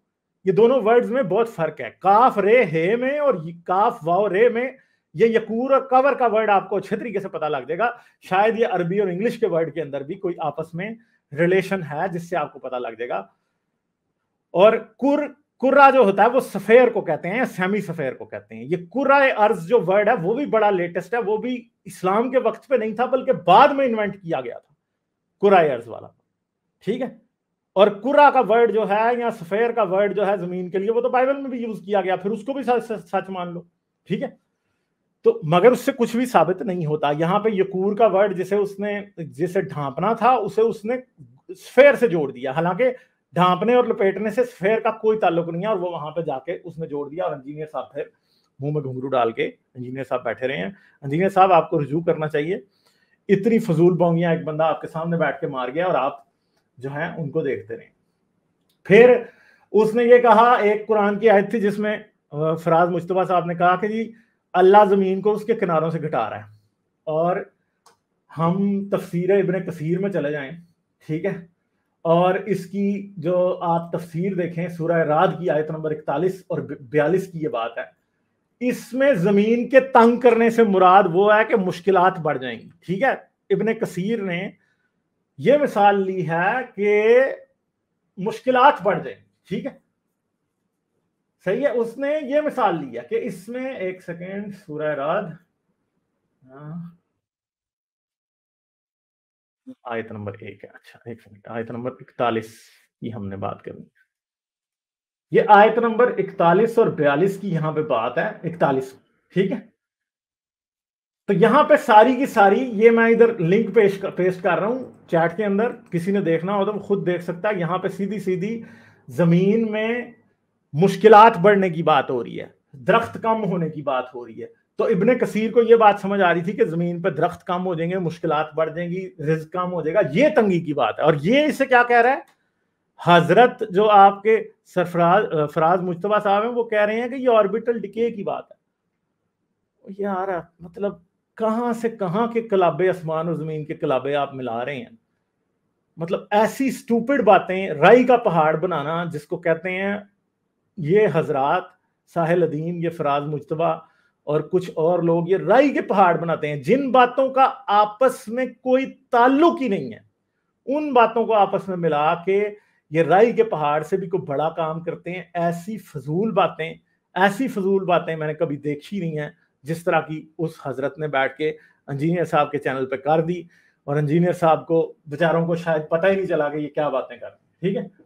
ये दोनों वर्ड्स में बहुत फर्क है काफ रे हे में और काफ वाव रे में ये यकूर और कवर का वर्ड आपको अच्छे तरीके से पता लग जाएगा शायद ये अरबी और इंग्लिश के वर्ड के अंदर भी कोई आपस में रिलेशन है जिससे आपको पता लग जाएगा और कुर कुर्रा जो होता है वो सफेर को कहते हैं सेमी सफेर को कहते हैं ये कुर्रा अर्ज जो वर्ड है वो भी बड़ा लेटेस्ट है वो भी इस्लाम के वक्त पे नहीं था बल्कि बाद में इन्वेंट किया गया था कुर्रा अर्ज वाला ठीक है और कुरा का वर्ड जो है या सफेर का वर्ड जो है जमीन के लिए वो तो बाइबल में भी यूज किया गया फिर उसको भी सच मान लो ठीक है तो मगर उससे कुछ भी साबित नहीं होता यहाँ पे यकूर का वर्ड जिसे उसने जिसे ढांपना था उसे उसने स्फेयर से जोड़ दिया हालांकि ढांपने और लपेटने से स्फेयर का कोई ताल्लुक नहीं है और वो वहां पे जाके उसने जोड़ दिया और इंजीनियर साहब फिर मुंह में घुंघरू डाल के इंजीनियर साहब बैठे रहे हैं इंजीनियर साहब आपको रजू करना चाहिए इतनी फजूल बोंगियां एक बंदा आपके सामने बैठ के मार गया और आप जो है उनको देखते रहे फिर उसने ये कहा एक कुरान की आयत थी जिसमें फराज मुश्तबा साहब ने कहा कि जी अल्लाह ज़मीन को उसके किनारों से घटा रहा है और हम तफसीर इबन कसीर में चले जाएं ठीक है और इसकी जो आप तफसीर देखें सूरह रात की आयत नंबर इकतालीस और बयालीस की ये बात है इसमें ज़मीन के तंग करने से मुराद वो है कि मुश्किल बढ़ जाएंगी ठीक है इबन कसीर ने यह मिसाल ली है कि मुश्किल बढ़ जाएंगी ठीक है सही है उसने ये मिसाल लिया कि इसमें एक सेकेंड सूर्य रात हाँ। आयत नंबर एक है अच्छा एक सेकेंड आयत नंबर इकतालीस की हमने बात करनी ये आयत नंबर इकतालीस और बयालीस की यहां पे बात है इकतालीस ठीक है तो यहां पे सारी की सारी ये मैं इधर लिंक पेश कर, पेस्ट कर रहा हूं चैट के अंदर किसी ने देखना हो तो खुद देख सकता है यहां पे सीधी सीधी जमीन में मुश्किल बढ़ने की बात हो रही है दरख्त कम होने की बात हो रही है तो इबन कसीर को यह बात समझ आ रही थी कि जमीन पर दरख्त कम हो जाएंगे मुश्किल बढ़ जाएंगी रिज कम हो जाएगा ये तंगी की बात है और ये इसे क्या कह रहा है हजरत जो आपके सरफराज फराज मुशतबा साहब हैं वो कह रहे हैं कि ये ऑर्बिटल डिके की बात है यार मतलब कहां से कहां के कलाबे आसमान और जमीन के कलाबे आप मिला रहे हैं मतलब ऐसी स्टूपिड बातें राई का पहाड़ बनाना जिसको कहते हैं ये हजरात साहिल अदीम ये फराज मुशतबा और कुछ और लोग ये राई के पहाड़ बनाते हैं जिन बातों का आपस में कोई ताल्लुक ही नहीं है उन बातों को आपस में मिला के ये राई के पहाड़ से भी कोई बड़ा काम करते हैं ऐसी फजूल बातें ऐसी फजूल बातें मैंने कभी देखी नहीं है जिस तरह की उस हजरत ने बैठ के इंजीनियर साहब के चैनल पर कर दी और इंजीनियर साहब को बेचारों को शायद पता ही नहीं चला कि ये क्या बातें कर रहे हैं ठीक है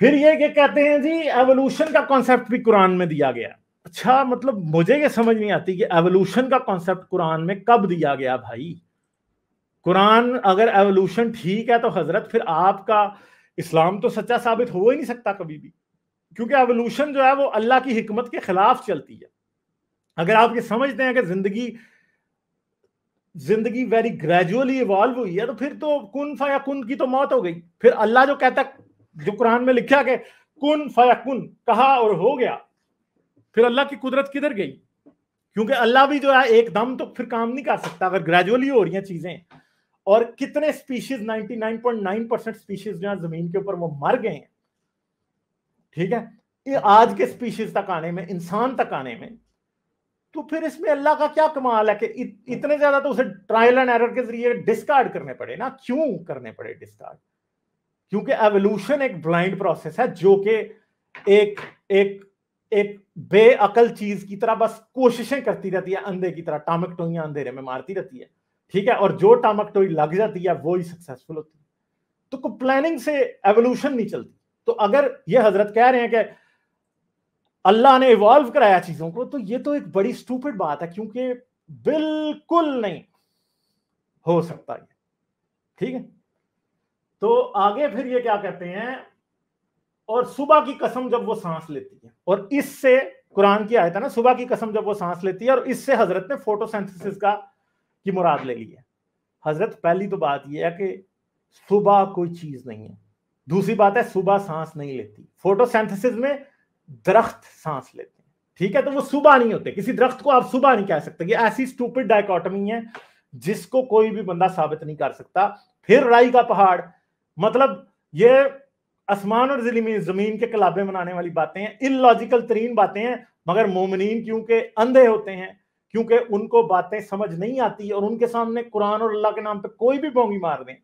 फिर ये क्या कहते हैं जी एवोल्यूशन का कॉन्सेप्ट भी कुरान में दिया गया अच्छा मतलब मुझे ये समझ नहीं आती कि एवोल्यूशन का कॉन्सेप्ट कुरान में कब दिया गया भाई कुरान अगर एवोल्यूशन ठीक है तो हजरत फिर आपका इस्लाम तो सच्चा साबित हो ही नहीं सकता कभी भी क्योंकि एवोल्यूशन जो है वो अल्लाह की हिकमत के खिलाफ चलती है अगर आप ये समझते हैं कि जिंदगी जिंदगी वेरी ग्रेजुअली इवॉल्व हुई है तो फिर तो कुन फाया कुन की तो मौत हो गई फिर अल्लाह जो कहता है जो कुरान में लिखा कि कुन फयाकुन कहा और हो गया फिर अल्लाह की कुदरत किधर गई क्योंकि अल्लाह भी जो है एकदम तो फिर काम नहीं कर सकता अगर ग्रेजुअली हो रही हैं चीजें और कितने स्पीशीज 99.9 परसेंट स्पीशीज जो है जमीन के ऊपर वो मर गए हैं ठीक है ये आज के स्पीशीज तक आने में इंसान तक आने में तो फिर इसमें अल्लाह का क्या कमाल है कि इत, इतने ज्यादा तो उसे ट्रायल एंड एरर के जरिए डिस्कार्ड करने पड़े ना क्यों करने पड़े डिस्कार्ड क्योंकि एवोल्यूशन एक ब्लाइंड प्रोसेस है जो कि एक एक एक बेअकल चीज की तरह बस कोशिशें करती रहती है अंधे की तरह टामक टोईया अंधेरे में मारती रहती है ठीक है और जो टामक टोई लग जाती है वो ही सक्सेसफुल होती है तो प्लानिंग से एवोल्यूशन नहीं चलती तो अगर ये हजरत कह रहे हैं कि अल्लाह ने इवॉल्व कराया चीजों को तो ये तो एक बड़ी स्टूपिड बात है क्योंकि बिल्कुल नहीं हो सकता ये ठीक है तो आगे फिर ये क्या कहते हैं और सुबह की कसम जब वो सांस लेती है और इससे कुरान की आयत है ना सुबह की कसम जब वो सांस लेती है और इससे हजरत ने फोटोसेंथेसिस का की मुराद ले ली है हजरत पहली तो बात यह है कि सुबह कोई चीज नहीं है दूसरी बात है सुबह सांस नहीं लेती फोटोसेंथेसिस में दरख्त सांस लेते हैं ठीक है तो वो सुबह नहीं होते किसी दरख्त को आप सुबह नहीं कह सकते ये ऐसी स्टूपिड डायकोटमी है जिसको कोई भी बंदा साबित नहीं कर सकता फिर राई का पहाड़ मतलब ये आसमान और जमीन के कलाबे बनाने वाली बातें हैं लॉजिकल तरीन बातें हैं मगर मोमिन क्योंकि अंधे होते हैं क्योंकि उनको बातें समझ नहीं आती और उनके सामने कुरान और अल्लाह के नाम पे कोई भी बोंगी मार दें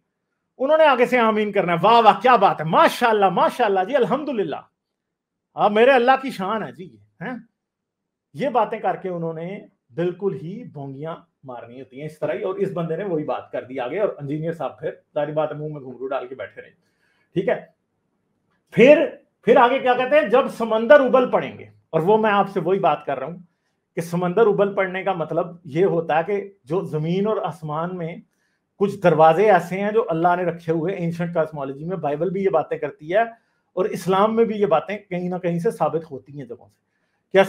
उन्होंने आगे से आमीन करना है वाह वाह क्या बात है माशाल्लाह माशाल्लाह जी अल्हम्दुलिल्लाह अब हाँ, मेरे अल्लाह की शान है जी हैं ये बातें करके उन्होंने बिल्कुल ही बोंगियां मारनी होती है इस तरह ही और इस बंदे ने वही बात कर दी आगे और इंजीनियर साहब फिर सारी बात मुंह में घुंघरू डाल के बैठे रहे ठीक है फिर फिर आगे क्या कहते हैं जब समंदर उबल पड़ेंगे और वो मैं आपसे वही बात कर रहा हूं कि समंदर उबल पड़ने का मतलब ये होता है कि जो जमीन और आसमान में कुछ दरवाजे ऐसे हैं जो अल्लाह ने रखे हुए एंशंट कॉस्मोलॉजी में बाइबल भी ये बातें करती है और इस्लाम में भी ये बातें कहीं ना कहीं से साबित होती हैं जगहों से क्या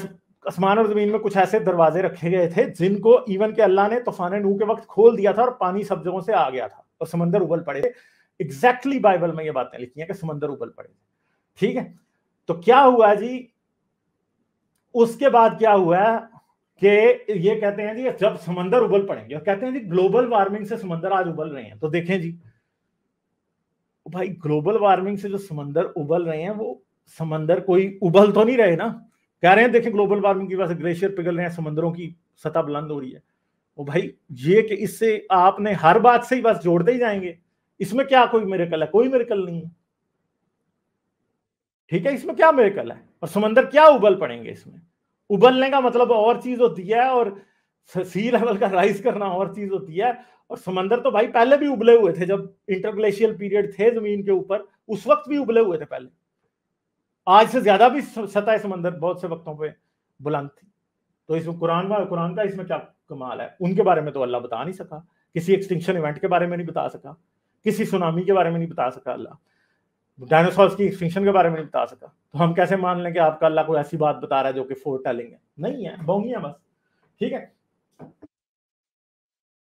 आसमान और जमीन में कुछ ऐसे दरवाजे रखे गए थे जिनको इवन के अल्लाह ने तूफान नू के वक्त खोल दिया था और पानी सब जगहों से आ गया था और समंदर उबल पड़े थे एग्जैक्टली बाइबल में ये बातें लिखी हैं कि समंदर उबल पड़े थे ठीक है तो क्या हुआ जी उसके बाद क्या हुआ कि ये कहते हैं जी जब समंदर उबल पड़ेंगे और कहते हैं जी ग्लोबल वार्मिंग से समंदर आज उबल रहे हैं तो देखें जी भाई ग्लोबल वार्मिंग से जो समंदर उबल रहे हैं वो समंदर कोई उबल तो नहीं रहे ना कह रहे हैं देखें ग्लोबल वार्मिंग की वजह से ग्लेशियर पिघल रहे हैं समुद्रों की सतह बुलंद हो रही है वो भाई ये कि इससे आपने हर बात से ही बस जोड़ते ही जाएंगे इसमें क्या कोई मेरेकल है कोई मेरेकल नहीं है ठीक है इसमें क्या मेरेकल है और समंदर क्या उबल पड़ेंगे इसमें उबलने का मतलब और चीज होती है और सी लेवल का राइज करना और चीज होती है और समंदर तो भाई पहले भी उबले हुए थे जब इंटरग्लेशियल पीरियड थे जमीन के ऊपर उस वक्त भी उबले हुए थे पहले आज से ज्यादा भी सतह समंदर बहुत से वक्तों पे बुलंद थी तो इसमें कुरान कुरान का इसमें क्या कमाल है उनके बारे में तो अल्लाह बता नहीं सका किसी एक्सटिंक्शन इवेंट के बारे में नहीं बता सका किसी सुनामी के बारे में नहीं बता सका अल्लाह डायनासोर्स की एक्सटिंक्शन के बारे में नहीं बता सका तो हम कैसे मान लें कि आपका अल्लाह कोई ऐसी बात बता रहा है जो कि फोर टेलिंग है नहीं है बहुमी है बस ठीक है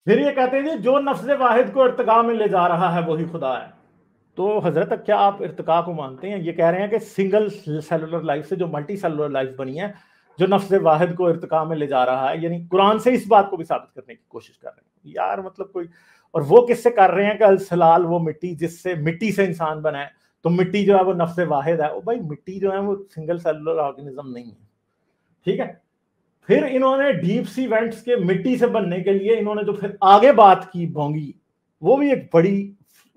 फिर ये कहते हैं जी जो नफ्स वाहिद को इर्तगा में ले जा रहा है वही खुदा है तो हजरत क्या आप इरतका को मानते हैं ये कह रहे हैं कि सिंगल सेलुलर लाइफ से जो मल्टी सेलुलर लाइफ बनी है जो नफ्स वाहिद को इरतका में ले जा रहा है यानी कुरान से इस बात को भी साबित करने की कोशिश कर रहे हैं यार मतलब कोई और वो किससे कर रहे हैं कि अलसलाल वो मिट्टी जिससे मिट्टी से इंसान बनाए तो मिट्टी जो है वो नफ्स वाहिद है भाई मिट्टी जो है वो सिंगल सेलुलर ऑर्गेनिज्म नहीं है ठीक है फिर इन्होंने डीप सी वेंट्स के मिट्टी से बनने के लिए इन्होंने जो फिर आगे बात की बोंगी वो भी एक बड़ी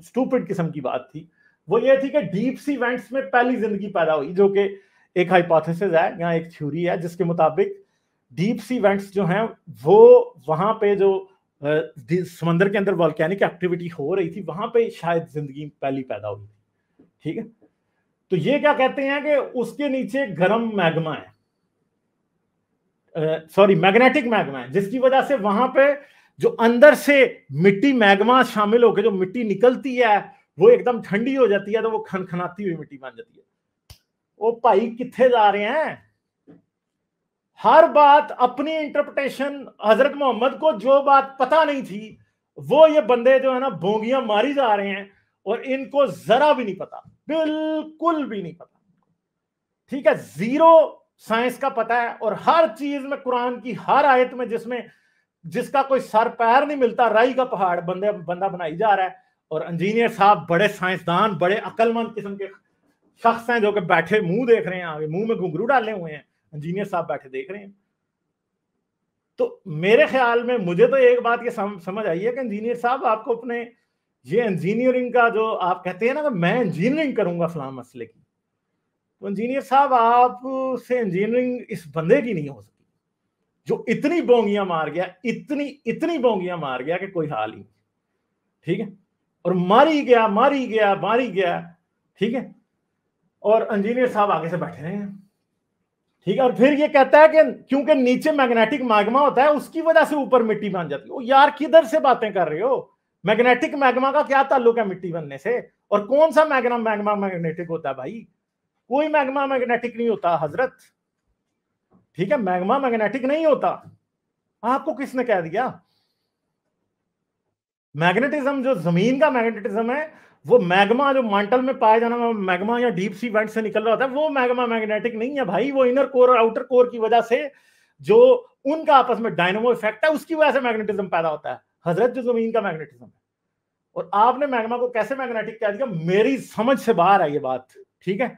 स्टूपिड किस्म की बात थी वो ये थी कि डीप सी इवेंट्स में पहली जिंदगी पैदा हुई जो कि एक हाइपोथेसिस है या एक थ्योरी है जिसके मुताबिक डीप सी इवेंट्स जो हैं वो वहाँ पे जो समंदर के अंदर वॉल्केनिक एक्टिविटी हो रही थी वहाँ पे शायद जिंदगी पहली पैदा हुई थी ठीक है तो ये क्या कहते हैं कि उसके नीचे गर्म मैग्मा है सॉरी मैग्नेटिक मैग्मा है जिसकी वजह से वहां पे जो अंदर से मिट्टी मैग्मा शामिल होकर जो मिट्टी निकलती है वो एकदम ठंडी हो जाती है तो वो खनखनाती हुई मिट्टी बन जाती है वो भाई कितने जा रहे हैं हर बात अपनी इंटरप्रिटेशन हजरत मोहम्मद को जो बात पता नहीं थी वो ये बंदे जो है ना बोंगियां मारी जा रहे हैं और इनको जरा भी नहीं पता बिल्कुल भी नहीं पता ठीक है जीरो साइंस का पता है और हर चीज में कुरान की हर आयत में जिसमें जिसका कोई सर पैर नहीं मिलता राई का पहाड़ बंदे बंदा बनाई जा रहा है और इंजीनियर साहब बड़े साइंसदान बड़े अकलमंद किस्म के शख्स हैं जो कि बैठे मुंह देख रहे हैं आगे मुंह में घुंघरू डाले हुए हैं इंजीनियर साहब बैठे देख रहे हैं तो मेरे ख्याल में मुझे तो एक बात ये सम, समझ आई है कि इंजीनियर साहब आपको अपने ये इंजीनियरिंग का जो आप कहते हैं ना कि मैं इंजीनियरिंग करूंगा फलाम मसले की तो इंजीनियर साहब आप से इंजीनियरिंग इस बंदे की नहीं हो सकती जो इतनी बोंगियां मार गया इतनी इतनी बोंगियां मार गया कि कोई हाल ही ठीक है और मारी गया मारी गया मारी गया ठीक है और इंजीनियर साहब आगे से बैठे रहे हैं ठीक है और फिर ये कहता है कि क्योंकि नीचे मैग्नेटिक मैग्मा होता है उसकी वजह से ऊपर मिट्टी बन जाती है वो यार किधर से बातें कर रहे हो मैग्नेटिक मैग्मा का क्या ताल्लुक है मिट्टी बनने से और कौन सा मैग्ना मैग्मा मैग्नेटिक होता है भाई कोई मैग्मा मैग्नेटिक नहीं होता हजरत ठीक है मैग्मा मैग्नेटिक नहीं होता आपको किसने कह दिया मैग्नेटिज्म जो जमीन का मैग्नेटिज्म है वो मैग्मा जो मांटल में पाया जाना मैग्मा या डीप सी वेंट से निकल रहा होता है वो मैग्मा मैग्नेटिक नहीं है भाई वो इनर कोर और आउटर कोर की वजह से जो उनका आपस में डायनोमो इफेक्ट है उसकी वजह से मैग्नेटिज्म पैदा होता है हजरत जो जमीन का मैग्नेटिज्म है और आपने मैग्मा को कैसे मैग्नेटिक कह दिया मेरी समझ से बाहर है ये बात ठीक है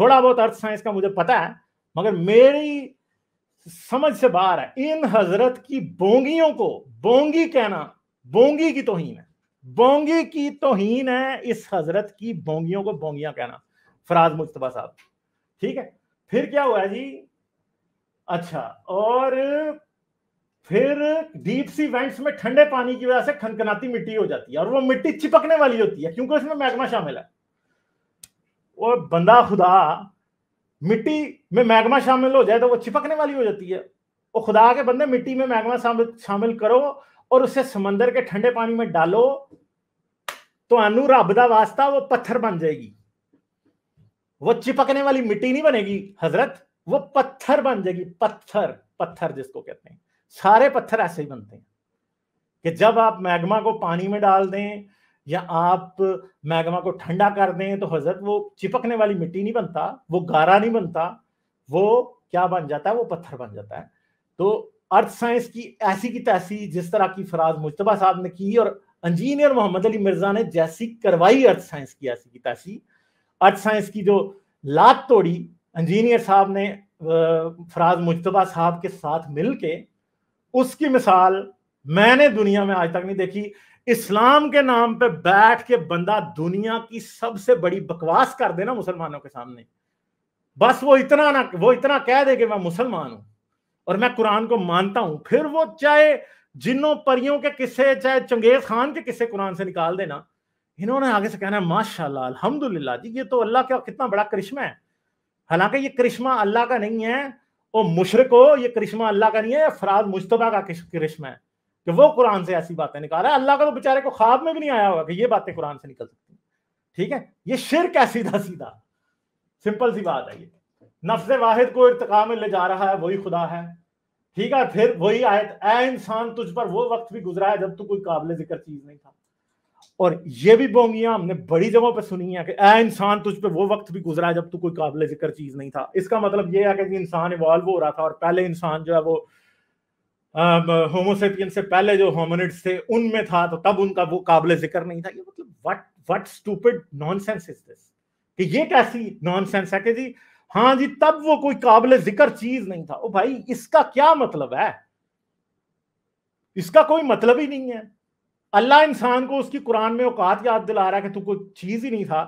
थोड़ा बहुत अर्थ साइंस का मुझे पता है मगर मेरी समझ से बाहर है इन हजरत की बोंगियों को बोंगी कहना बोंगी की तोहीन है बोंगी की तोहीन है इस हजरत की बोंगियों को बोंगियां कहना फराज मुश्तबा साहब ठीक है फिर क्या हुआ जी अच्छा और फिर डीप सी वेंट्स में ठंडे पानी की वजह से खनखनाती मिट्टी हो जाती है और वो मिट्टी चिपकने वाली होती है क्योंकि उसमें मैग्मा शामिल है और बंदा खुदा मिट्टी में मैग्मा शामिल हो जाए तो वो चिपकने वाली हो जाती है और खुदा के बंदे मिट्टी में मैग्मा शामिल शामिल करो और उसे समंदर के ठंडे पानी में डालो तो अनु रब का वास्ता वो पत्थर बन जाएगी वो चिपकने वाली मिट्टी नहीं बनेगी हजरत वो पत्थर बन जाएगी पत्थर पत्थर जिसको कहते हैं सारे पत्थर ऐसे ही बनते हैं कि जब आप मैग्मा को पानी में डाल दें या आप मैगमा को ठंडा कर दें तो हजरत वो चिपकने वाली मिट्टी नहीं बनता वो गारा नहीं बनता वो क्या बन जाता है वो पत्थर बन जाता है तो अर्थ साइंस की ऐसी की तैसी जिस तरह की फराज मुशतबा साहब ने की और इंजीनियर मोहम्मद अली मिर्जा ने जैसी करवाई अर्थ साइंस की ऐसी की तैसी अर्थ साइंस की जो लात तोड़ी इंजीनियर साहब ने फराज मुशतबा साहब के साथ मिल के उसकी मिसाल मैंने दुनिया में आज तक नहीं देखी इस्लाम के नाम पे बैठ के बंदा दुनिया की सबसे बड़ी बकवास कर देना मुसलमानों के सामने बस वो इतना ना वो इतना कह दे कि मैं मुसलमान हूं और मैं कुरान को मानता हूं फिर वो चाहे जिन्हों परियों के किस्से चाहे चंगेज खान के किस्से कुरान से निकाल देना इन्होंने आगे से कहना है माशाल्लाह अलहमदुल्ला जी ये तो अल्लाह का कितना बड़ा करिश्मा है हालांकि ये करिश्मा अल्लाह का नहीं है मुशरक हो ये करिश्मा अल्लाह का नहीं है फराज मुशतबा का करिश्मा है कि वो कुरान से ऐसी बातें निकाल रहा है अल्लाह का तो बेचारे को ख्वाब में भी नहीं आया होगा कि ये बातें कुरान से निकल सकती ठीक है ये शिरक है सीधा सीधा सिंपल सी बात है ये नफ्स वाहिद को इरतका में ले जा रहा है वही खुदा है ठीक है फिर वही आयत ए इंसान तुझ पर वो वक्त भी गुजरा है जब तू कोई काबिल जिक्र चीज नहीं था और ये भी बोंगियां हमने बड़ी जगहों पर सुनी है कि ए इंसान तुझ पर वो वक्त भी गुजरा है जब तू कोई काबिल जिक्र चीज नहीं था इसका मतलब ये है कि इंसान इवॉल्व हो रहा था और पहले इंसान जो है वो होमोसेपियन से पहले जो होमोनिड्स थे उनमें था तो तब उनका वो काबिल जिक्र नहीं था ये मतलब what what stupid nonsense is this कि ये कैसी नॉनसेंस है कि जी हाँ जी तब वो कोई काबिल जिक्र चीज नहीं था ओ भाई इसका क्या मतलब है इसका कोई मतलब ही नहीं है अल्लाह इंसान को उसकी कुरान में औकात याद दिला रहा है कि तू कोई चीज ही नहीं था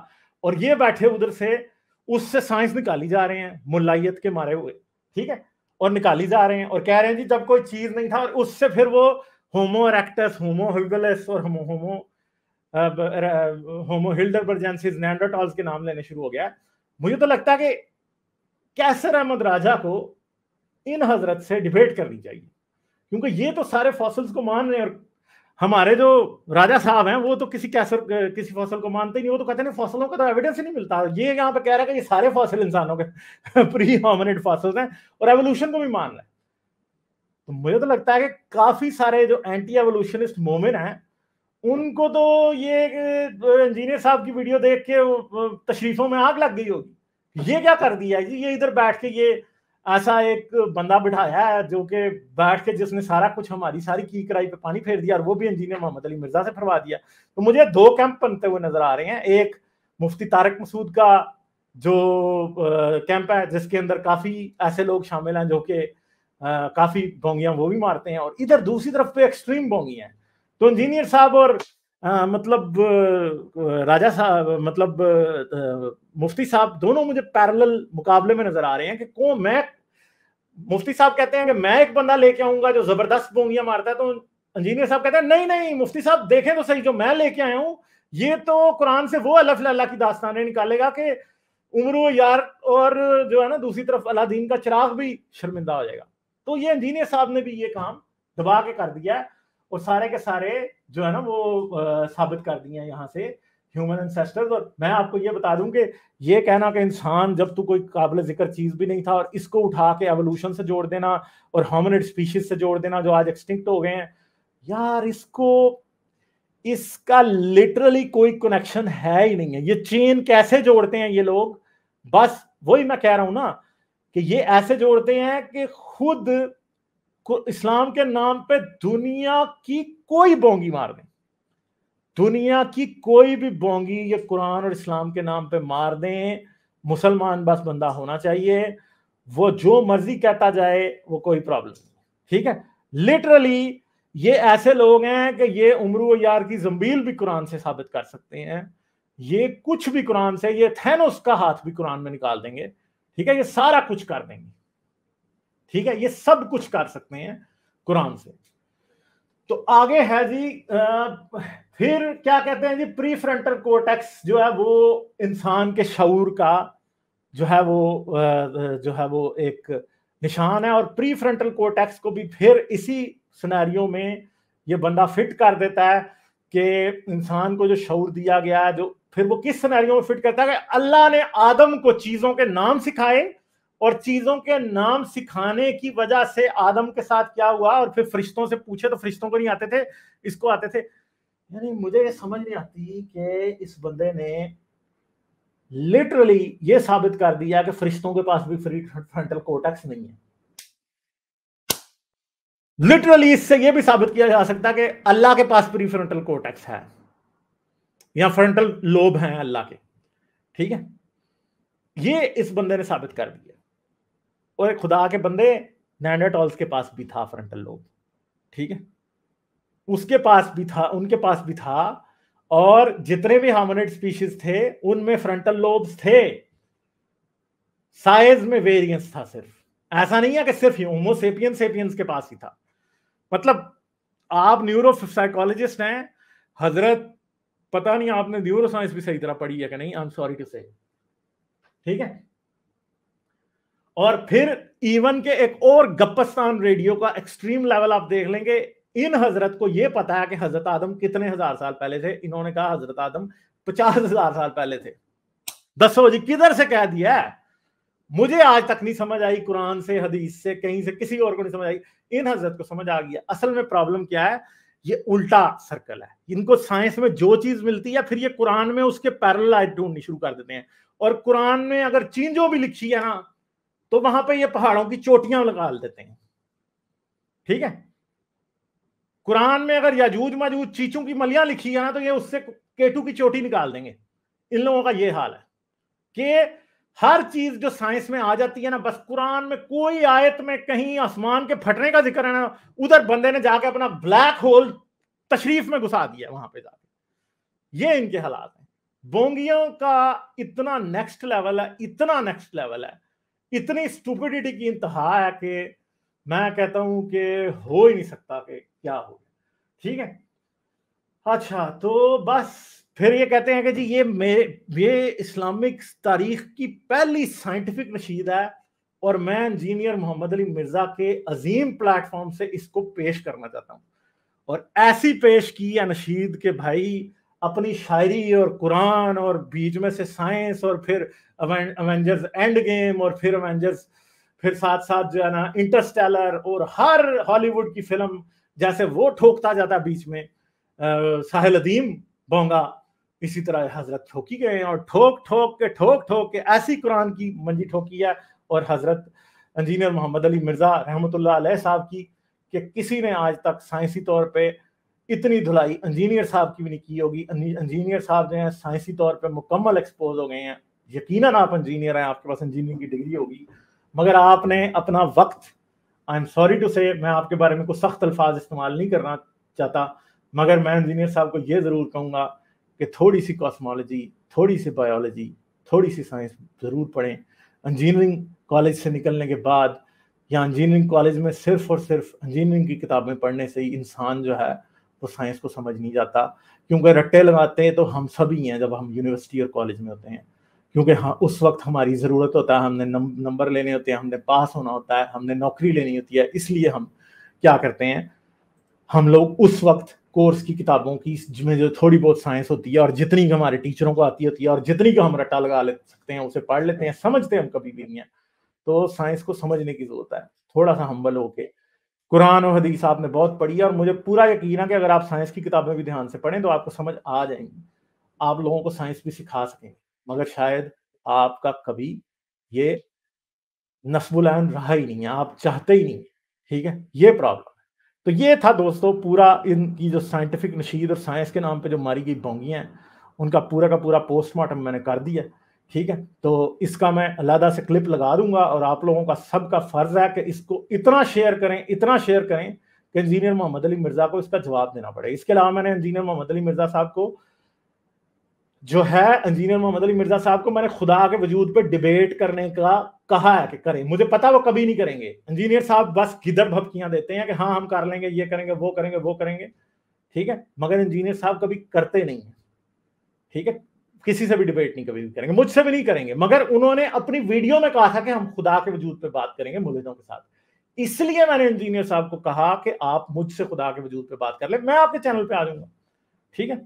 और ये बैठे उधर से उससे साइंस निकाली जा रहे हैं मुलायत के मारे हुए ठीक है और निकाली जा रहे हैं और कह रहे हैं जी जब कोई चीज नहीं था और उससे फिर वो होमो रेक्टस होमो हिल्डलेस और होमो होमो होमो बर्जेंसिस नेंडरटॉल्स के नाम लेने शुरू हो गया मुझे तो लगता है कि कैसर अहमद राजा को इन हजरत से डिबेट करनी चाहिए क्योंकि ये तो सारे फॉसिल्स को मान रहे हैं और हमारे जो राजा साहब हैं वो तो किसी कैसर किसी फसल को मानते नहीं वो तो कहते हैं फसलों का तो एविडेंस ही नहीं मिलता ये यहाँ पे कह रहा है कि ये सारे फसल इंसानों के प्री हॉमिनेट फसल हैं और एवोल्यूशन को भी मान रहे तो मुझे तो लगता है कि काफी सारे जो एंटी एवोल्यूशनिस्ट मोमिन हैं उनको तो ये इंजीनियर साहब की वीडियो देख के तशरीफों में आग लग गई होगी ये क्या कर दिया जी ये इधर बैठ के ये ऐसा एक बंदा बिठाया है जो कि बैठ के जिसने सारा कुछ हमारी सारी की कराई पे पानी फेर दिया और वो भी इंजीनियर मोहम्मद अली मिर्जा से फरवा दिया तो मुझे दो कैंप बनते हुए नजर आ रहे हैं एक मुफ्ती तारक मसूद का जो कैंप है जिसके अंदर काफी ऐसे लोग शामिल हैं जो कि काफी बोंगियां वो भी मारते हैं और इधर दूसरी तरफ पे एक्सट्रीम बोंगी है तो इंजीनियर साहब और आ, मतलब राजा साहब मतलब आ, मुफ्ती साहब दोनों मुझे पैरेलल मुकाबले में नजर आ रहे हैं कि कौन मैं मुफ्ती साहब कहते हैं कि मैं एक बंदा लेके आऊंगा जो जबरदस्त बोंगियां मारता है तो इंजीनियर साहब कहते हैं नहीं नहीं मुफ्ती साहब देखें तो सही जो मैं लेके आया हूँ ये तो कुरान से वो अल्लाह की दास्तान निकालेगा कि उम्र यार और जो है ना दूसरी तरफ अलादीन का चिराग भी शर्मिंदा हो जाएगा तो ये इंजीनियर साहब ने भी ये काम दबा के कर दिया और सारे के सारे जो है ना वो साबित कर दिए यहाँ से ह्यूमन एंसेस्टर्स और मैं आपको ये बता दूं कि ये कहना कि इंसान जब तो कोई काबिल जिक्र चीज भी नहीं था और इसको उठा के एवोल्यूशन से जोड़ देना और होमिनिड स्पीशीज से जोड़ देना जो आज एक्सटिंक्ट हो गए हैं यार इसको इसका लिटरली कोई कनेक्शन है ही नहीं है ये चेन कैसे जोड़ते हैं ये लोग बस वही मैं कह रहा हूं ना कि ये ऐसे जोड़ते हैं कि खुद को इस्लाम के नाम पे दुनिया की कोई बोंगी मार दे दुनिया की कोई भी बोंगी ये कुरान और इस्लाम के नाम पे मार दें मुसलमान बस बंदा होना चाहिए वो जो मर्जी कहता जाए वो कोई प्रॉब्लम नहीं ठीक है लिटरली ये ऐसे लोग हैं कि ये उमरू यार की जम्बील भी कुरान से साबित कर सकते हैं ये कुछ भी कुरान से ये थैनोस का हाथ भी कुरान में निकाल देंगे ठीक है ये सारा कुछ कर देंगे ठीक है ये सब कुछ कर सकते हैं कुरान से तो आगे है जी आ, फिर क्या कहते हैं जी प्री फ्रंटल कोटेक्स जो है वो इंसान के शूर का जो है वो जो है वो एक निशान है और प्री फ्रंटल कोटेक्स को भी फिर इसी सुनैरियो में ये बंदा फिट कर देता है कि इंसान को जो शूर दिया गया है जो फिर वो किस सिनेरियो में फिट करता है अल्लाह ने आदम को चीज़ों के नाम सिखाए और चीज़ों के नाम सिखाने की वजह से आदम के साथ क्या हुआ और फिर फरिश्तों से पूछे तो फरिश्तों को नहीं आते थे इसको आते थे यानी मुझे ये समझ नहीं आती कि इस बंदे ने लिटरली ये साबित कर दिया कि फरिश्तों के पास भी फ्री फ्रंटल कोटेक्स नहीं है लिटरली इससे यह भी साबित किया जा सकता है कि अल्लाह के पास प्री फ्रंटल कोटेक्स है या फ्रंटल लोब है अल्लाह के ठीक है ये इस बंदे ने साबित कर दिया और खुदा के बंदे नैंडाटॉल्स के पास भी था फ्रंटल लोब ठीक है उसके पास भी था उनके पास भी था और जितने भी हार्मोनेट स्पीशीज थे उनमें फ्रंटल लोब्स थे साइज में वेरिएंस था सिर्फ ऐसा नहीं है कि सिर्फ होमोसेपियन सेपियंस के पास ही था मतलब आप न्यूरो साइकोलॉजिस्ट हैं हजरत पता नहीं आपने न्यूरो साइंस भी सही तरह पढ़ी है कि नहीं आई एम सॉरी टू से ठीक है और फिर इवन के एक और गप्पस्तान रेडियो का एक्सट्रीम लेवल आप देख लेंगे इन हजरत को यह पता है कि हजरत आदम कितने हजार साल पहले थे इन्होंने कहा हजरत आदम पचास हजार साल पहले थे दसो जी किधर से कह दिया है मुझे आज तक नहीं समझ आई कुरान से हदीस से कहीं से किसी और को नहीं समझ आई इन हजरत को समझ आ गया असल में प्रॉब्लम क्या है ये उल्टा सर्कल है इनको साइंस में जो चीज मिलती है फिर ये कुरान में उसके पैरल ढूंढनी शुरू कर देते हैं और कुरान में अगर चीन जो भी लिखी है ना हाँ, तो वहां पे ये पहाड़ों की चोटियां लगा देते हैं ठीक है कुरान में अगर यजूज मजूज चीचू की मलियां लिखी है ना तो ये उससे केटू की चोटी निकाल देंगे इन लोगों का ये हाल है कि हर चीज जो साइंस में आ जाती है ना बस कुरान में कोई आयत में कहीं आसमान के फटने का जिक्र है ना उधर बंदे ने जाके अपना ब्लैक होल तशरीफ में घुसा दिया वहां पे जाके ये इनके हालात हैं बोंगियों का इतना नेक्स्ट लेवल है इतना नेक्स्ट लेवल है इतनी स्टूपिडिटी की इंतहा है कि मैं कहता हूं कि हो ही नहीं सकता कि क्या हो ठीक है अच्छा तो बस फिर ये कहते हैं कि जी ये मेरे ये इस्लामिक तारीख की पहली साइंटिफिक नशीद है और मैं इंजीनियर मोहम्मद अली मिर्जा के अजीम प्लेटफॉर्म से इसको पेश करना चाहता हूँ और ऐसी पेश की या नशीद के भाई अपनी शायरी और कुरान और बीच में से साइंस और फिर अवेंजर्स एंड गेम और फिर अवेंजर्स फिर साथ साथ जो है ना इंटरस्टेलर और हर हॉलीवुड की फिल्म जैसे वो ठोकता जाता बीच में आ, साहिल अदीम बोंगा इसी तरह हजरत ठोकी गए हैं और ठोक ठोक के ठोक ठोक के ऐसी कुरान की मंजी ठोकी है और हजरत इंजीनियर मोहम्मद अली मिर्जा रहमत साहब की कि किसी ने आज तक साइंसी तौर पर इतनी धुलाई इंजीनियर साहब की भी नहीं की होगी इंजीनियर साहब जो है साइंसी तौर पर मुकम्मल एक्सपोज हो गए हैं यकीनन आप इंजीनियर हैं आपके पास इंजीनियरिंग की डिग्री होगी मगर आपने अपना वक्त आई एम सॉरी टू से मैं आपके बारे में कुछ सख्त अल्फाज इस्तेमाल नहीं करना चाहता मगर मैं इंजीनियर साहब को ये ज़रूर कहूँगा कि थोड़ी सी कॉस्मोलॉजी थोड़ी सी बायोलॉजी थोड़ी सी साइंस ज़रूर पढ़ें इंजीनियरिंग कॉलेज से निकलने के बाद या इंजीनियरिंग कॉलेज में सिर्फ और सिर्फ इंजीनियरिंग की किताबें पढ़ने से ही इंसान जो है वो साइंस को समझ नहीं जाता क्योंकि रट्टे लगाते हैं तो हम सभी हैं जब हम यूनिवर्सिटी और कॉलेज में होते हैं क्योंकि हाँ उस वक्त हमारी ज़रूरत होता है हमने नंबर लेने होते हैं हमने पास होना होता है हमने नौकरी लेनी होती है इसलिए हम क्या करते हैं हम लोग उस वक्त कोर्स की किताबों की जिसमें जो थोड़ी बहुत साइंस होती है और जितनी का हमारे टीचरों को आती होती है और जितनी का हम रट्टा लगा ले सकते हैं उसे पढ़ लेते हैं समझते हैं हम कभी भी नहीं है तो साइंस को समझने की जरूरत है थोड़ा सा हम्बल होके कुरान और हदीस आपने बहुत पढ़ी है और मुझे पूरा यकीन है कि अगर आप साइंस की किताबें भी ध्यान से पढ़ें तो आपको समझ आ जाएंगी आप लोगों को साइंस भी सिखा सकेंगे मगर शायद आपका कभी ये नसबुल रहा ही नहीं है आप चाहते ही नहीं ठीक है ये प्रॉब्लम है तो ये था दोस्तों पूरा इनकी जो साइंटिफिक नशीद और साइंस के नाम पे जो मारी गई बोंगियाँ हैं उनका पूरा का पूरा पोस्टमार्टम मैंने कर दिया ठीक है तो इसका मैं अलहदा से क्लिप लगा दूंगा और आप लोगों का सबका फर्ज है कि इसको इतना शेयर करें इतना शेयर करें कि इंजीनियर मोहम्मद अली मिर्ज़ा को इसका जवाब देना पड़े इसके अलावा मैंने इंजीनियर मोहम्मद अली मिर्ज़ा साहब को जो है इंजीनियर मोहम्मद अली मिर्जा साहब को मैंने खुदा के वजूद पे डिबेट करने का कहा है कि करें मुझे पता वो कभी नहीं करेंगे इंजीनियर साहब बस गिदर भपकियां देते हैं कि हाँ हम कर लेंगे ये करेंगे वो करेंगे वो करेंगे ठीक है मगर इंजीनियर साहब कभी करते नहीं है ठीक है किसी से भी डिबेट नहीं कभी करेंगे मुझसे भी नहीं करेंगे मगर उन्होंने अपनी वीडियो में कहा था कि हम खुदा के वजूद पे बात करेंगे मुलिजों के साथ इसलिए मैंने इंजीनियर साहब को कहा कि आप मुझसे खुदा के वजूद पे बात कर ले मैं आपके चैनल पे आ जाऊंगा ठीक है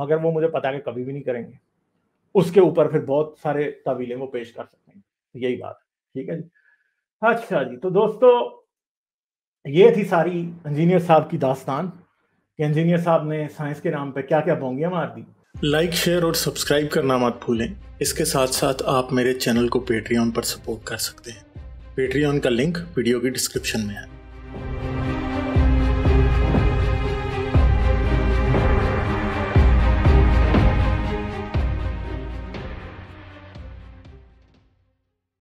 मगर वो मुझे पता है कि कभी भी नहीं करेंगे उसके ऊपर फिर बहुत सारे तवीले वो पेश कर सकते हैं यही बात ठीक है जी अच्छा जी तो दोस्तों ये थी सारी इंजीनियर साहब की दास्तान कि इंजीनियर साहब ने साइंस के नाम पे क्या क्या बोंगियां मार दी लाइक शेयर और सब्सक्राइब करना मत भूलें इसके साथ साथ आप मेरे चैनल को पेट्रियन पर सपोर्ट कर सकते हैं पेट्रियन का लिंक वीडियो की डिस्क्रिप्शन में है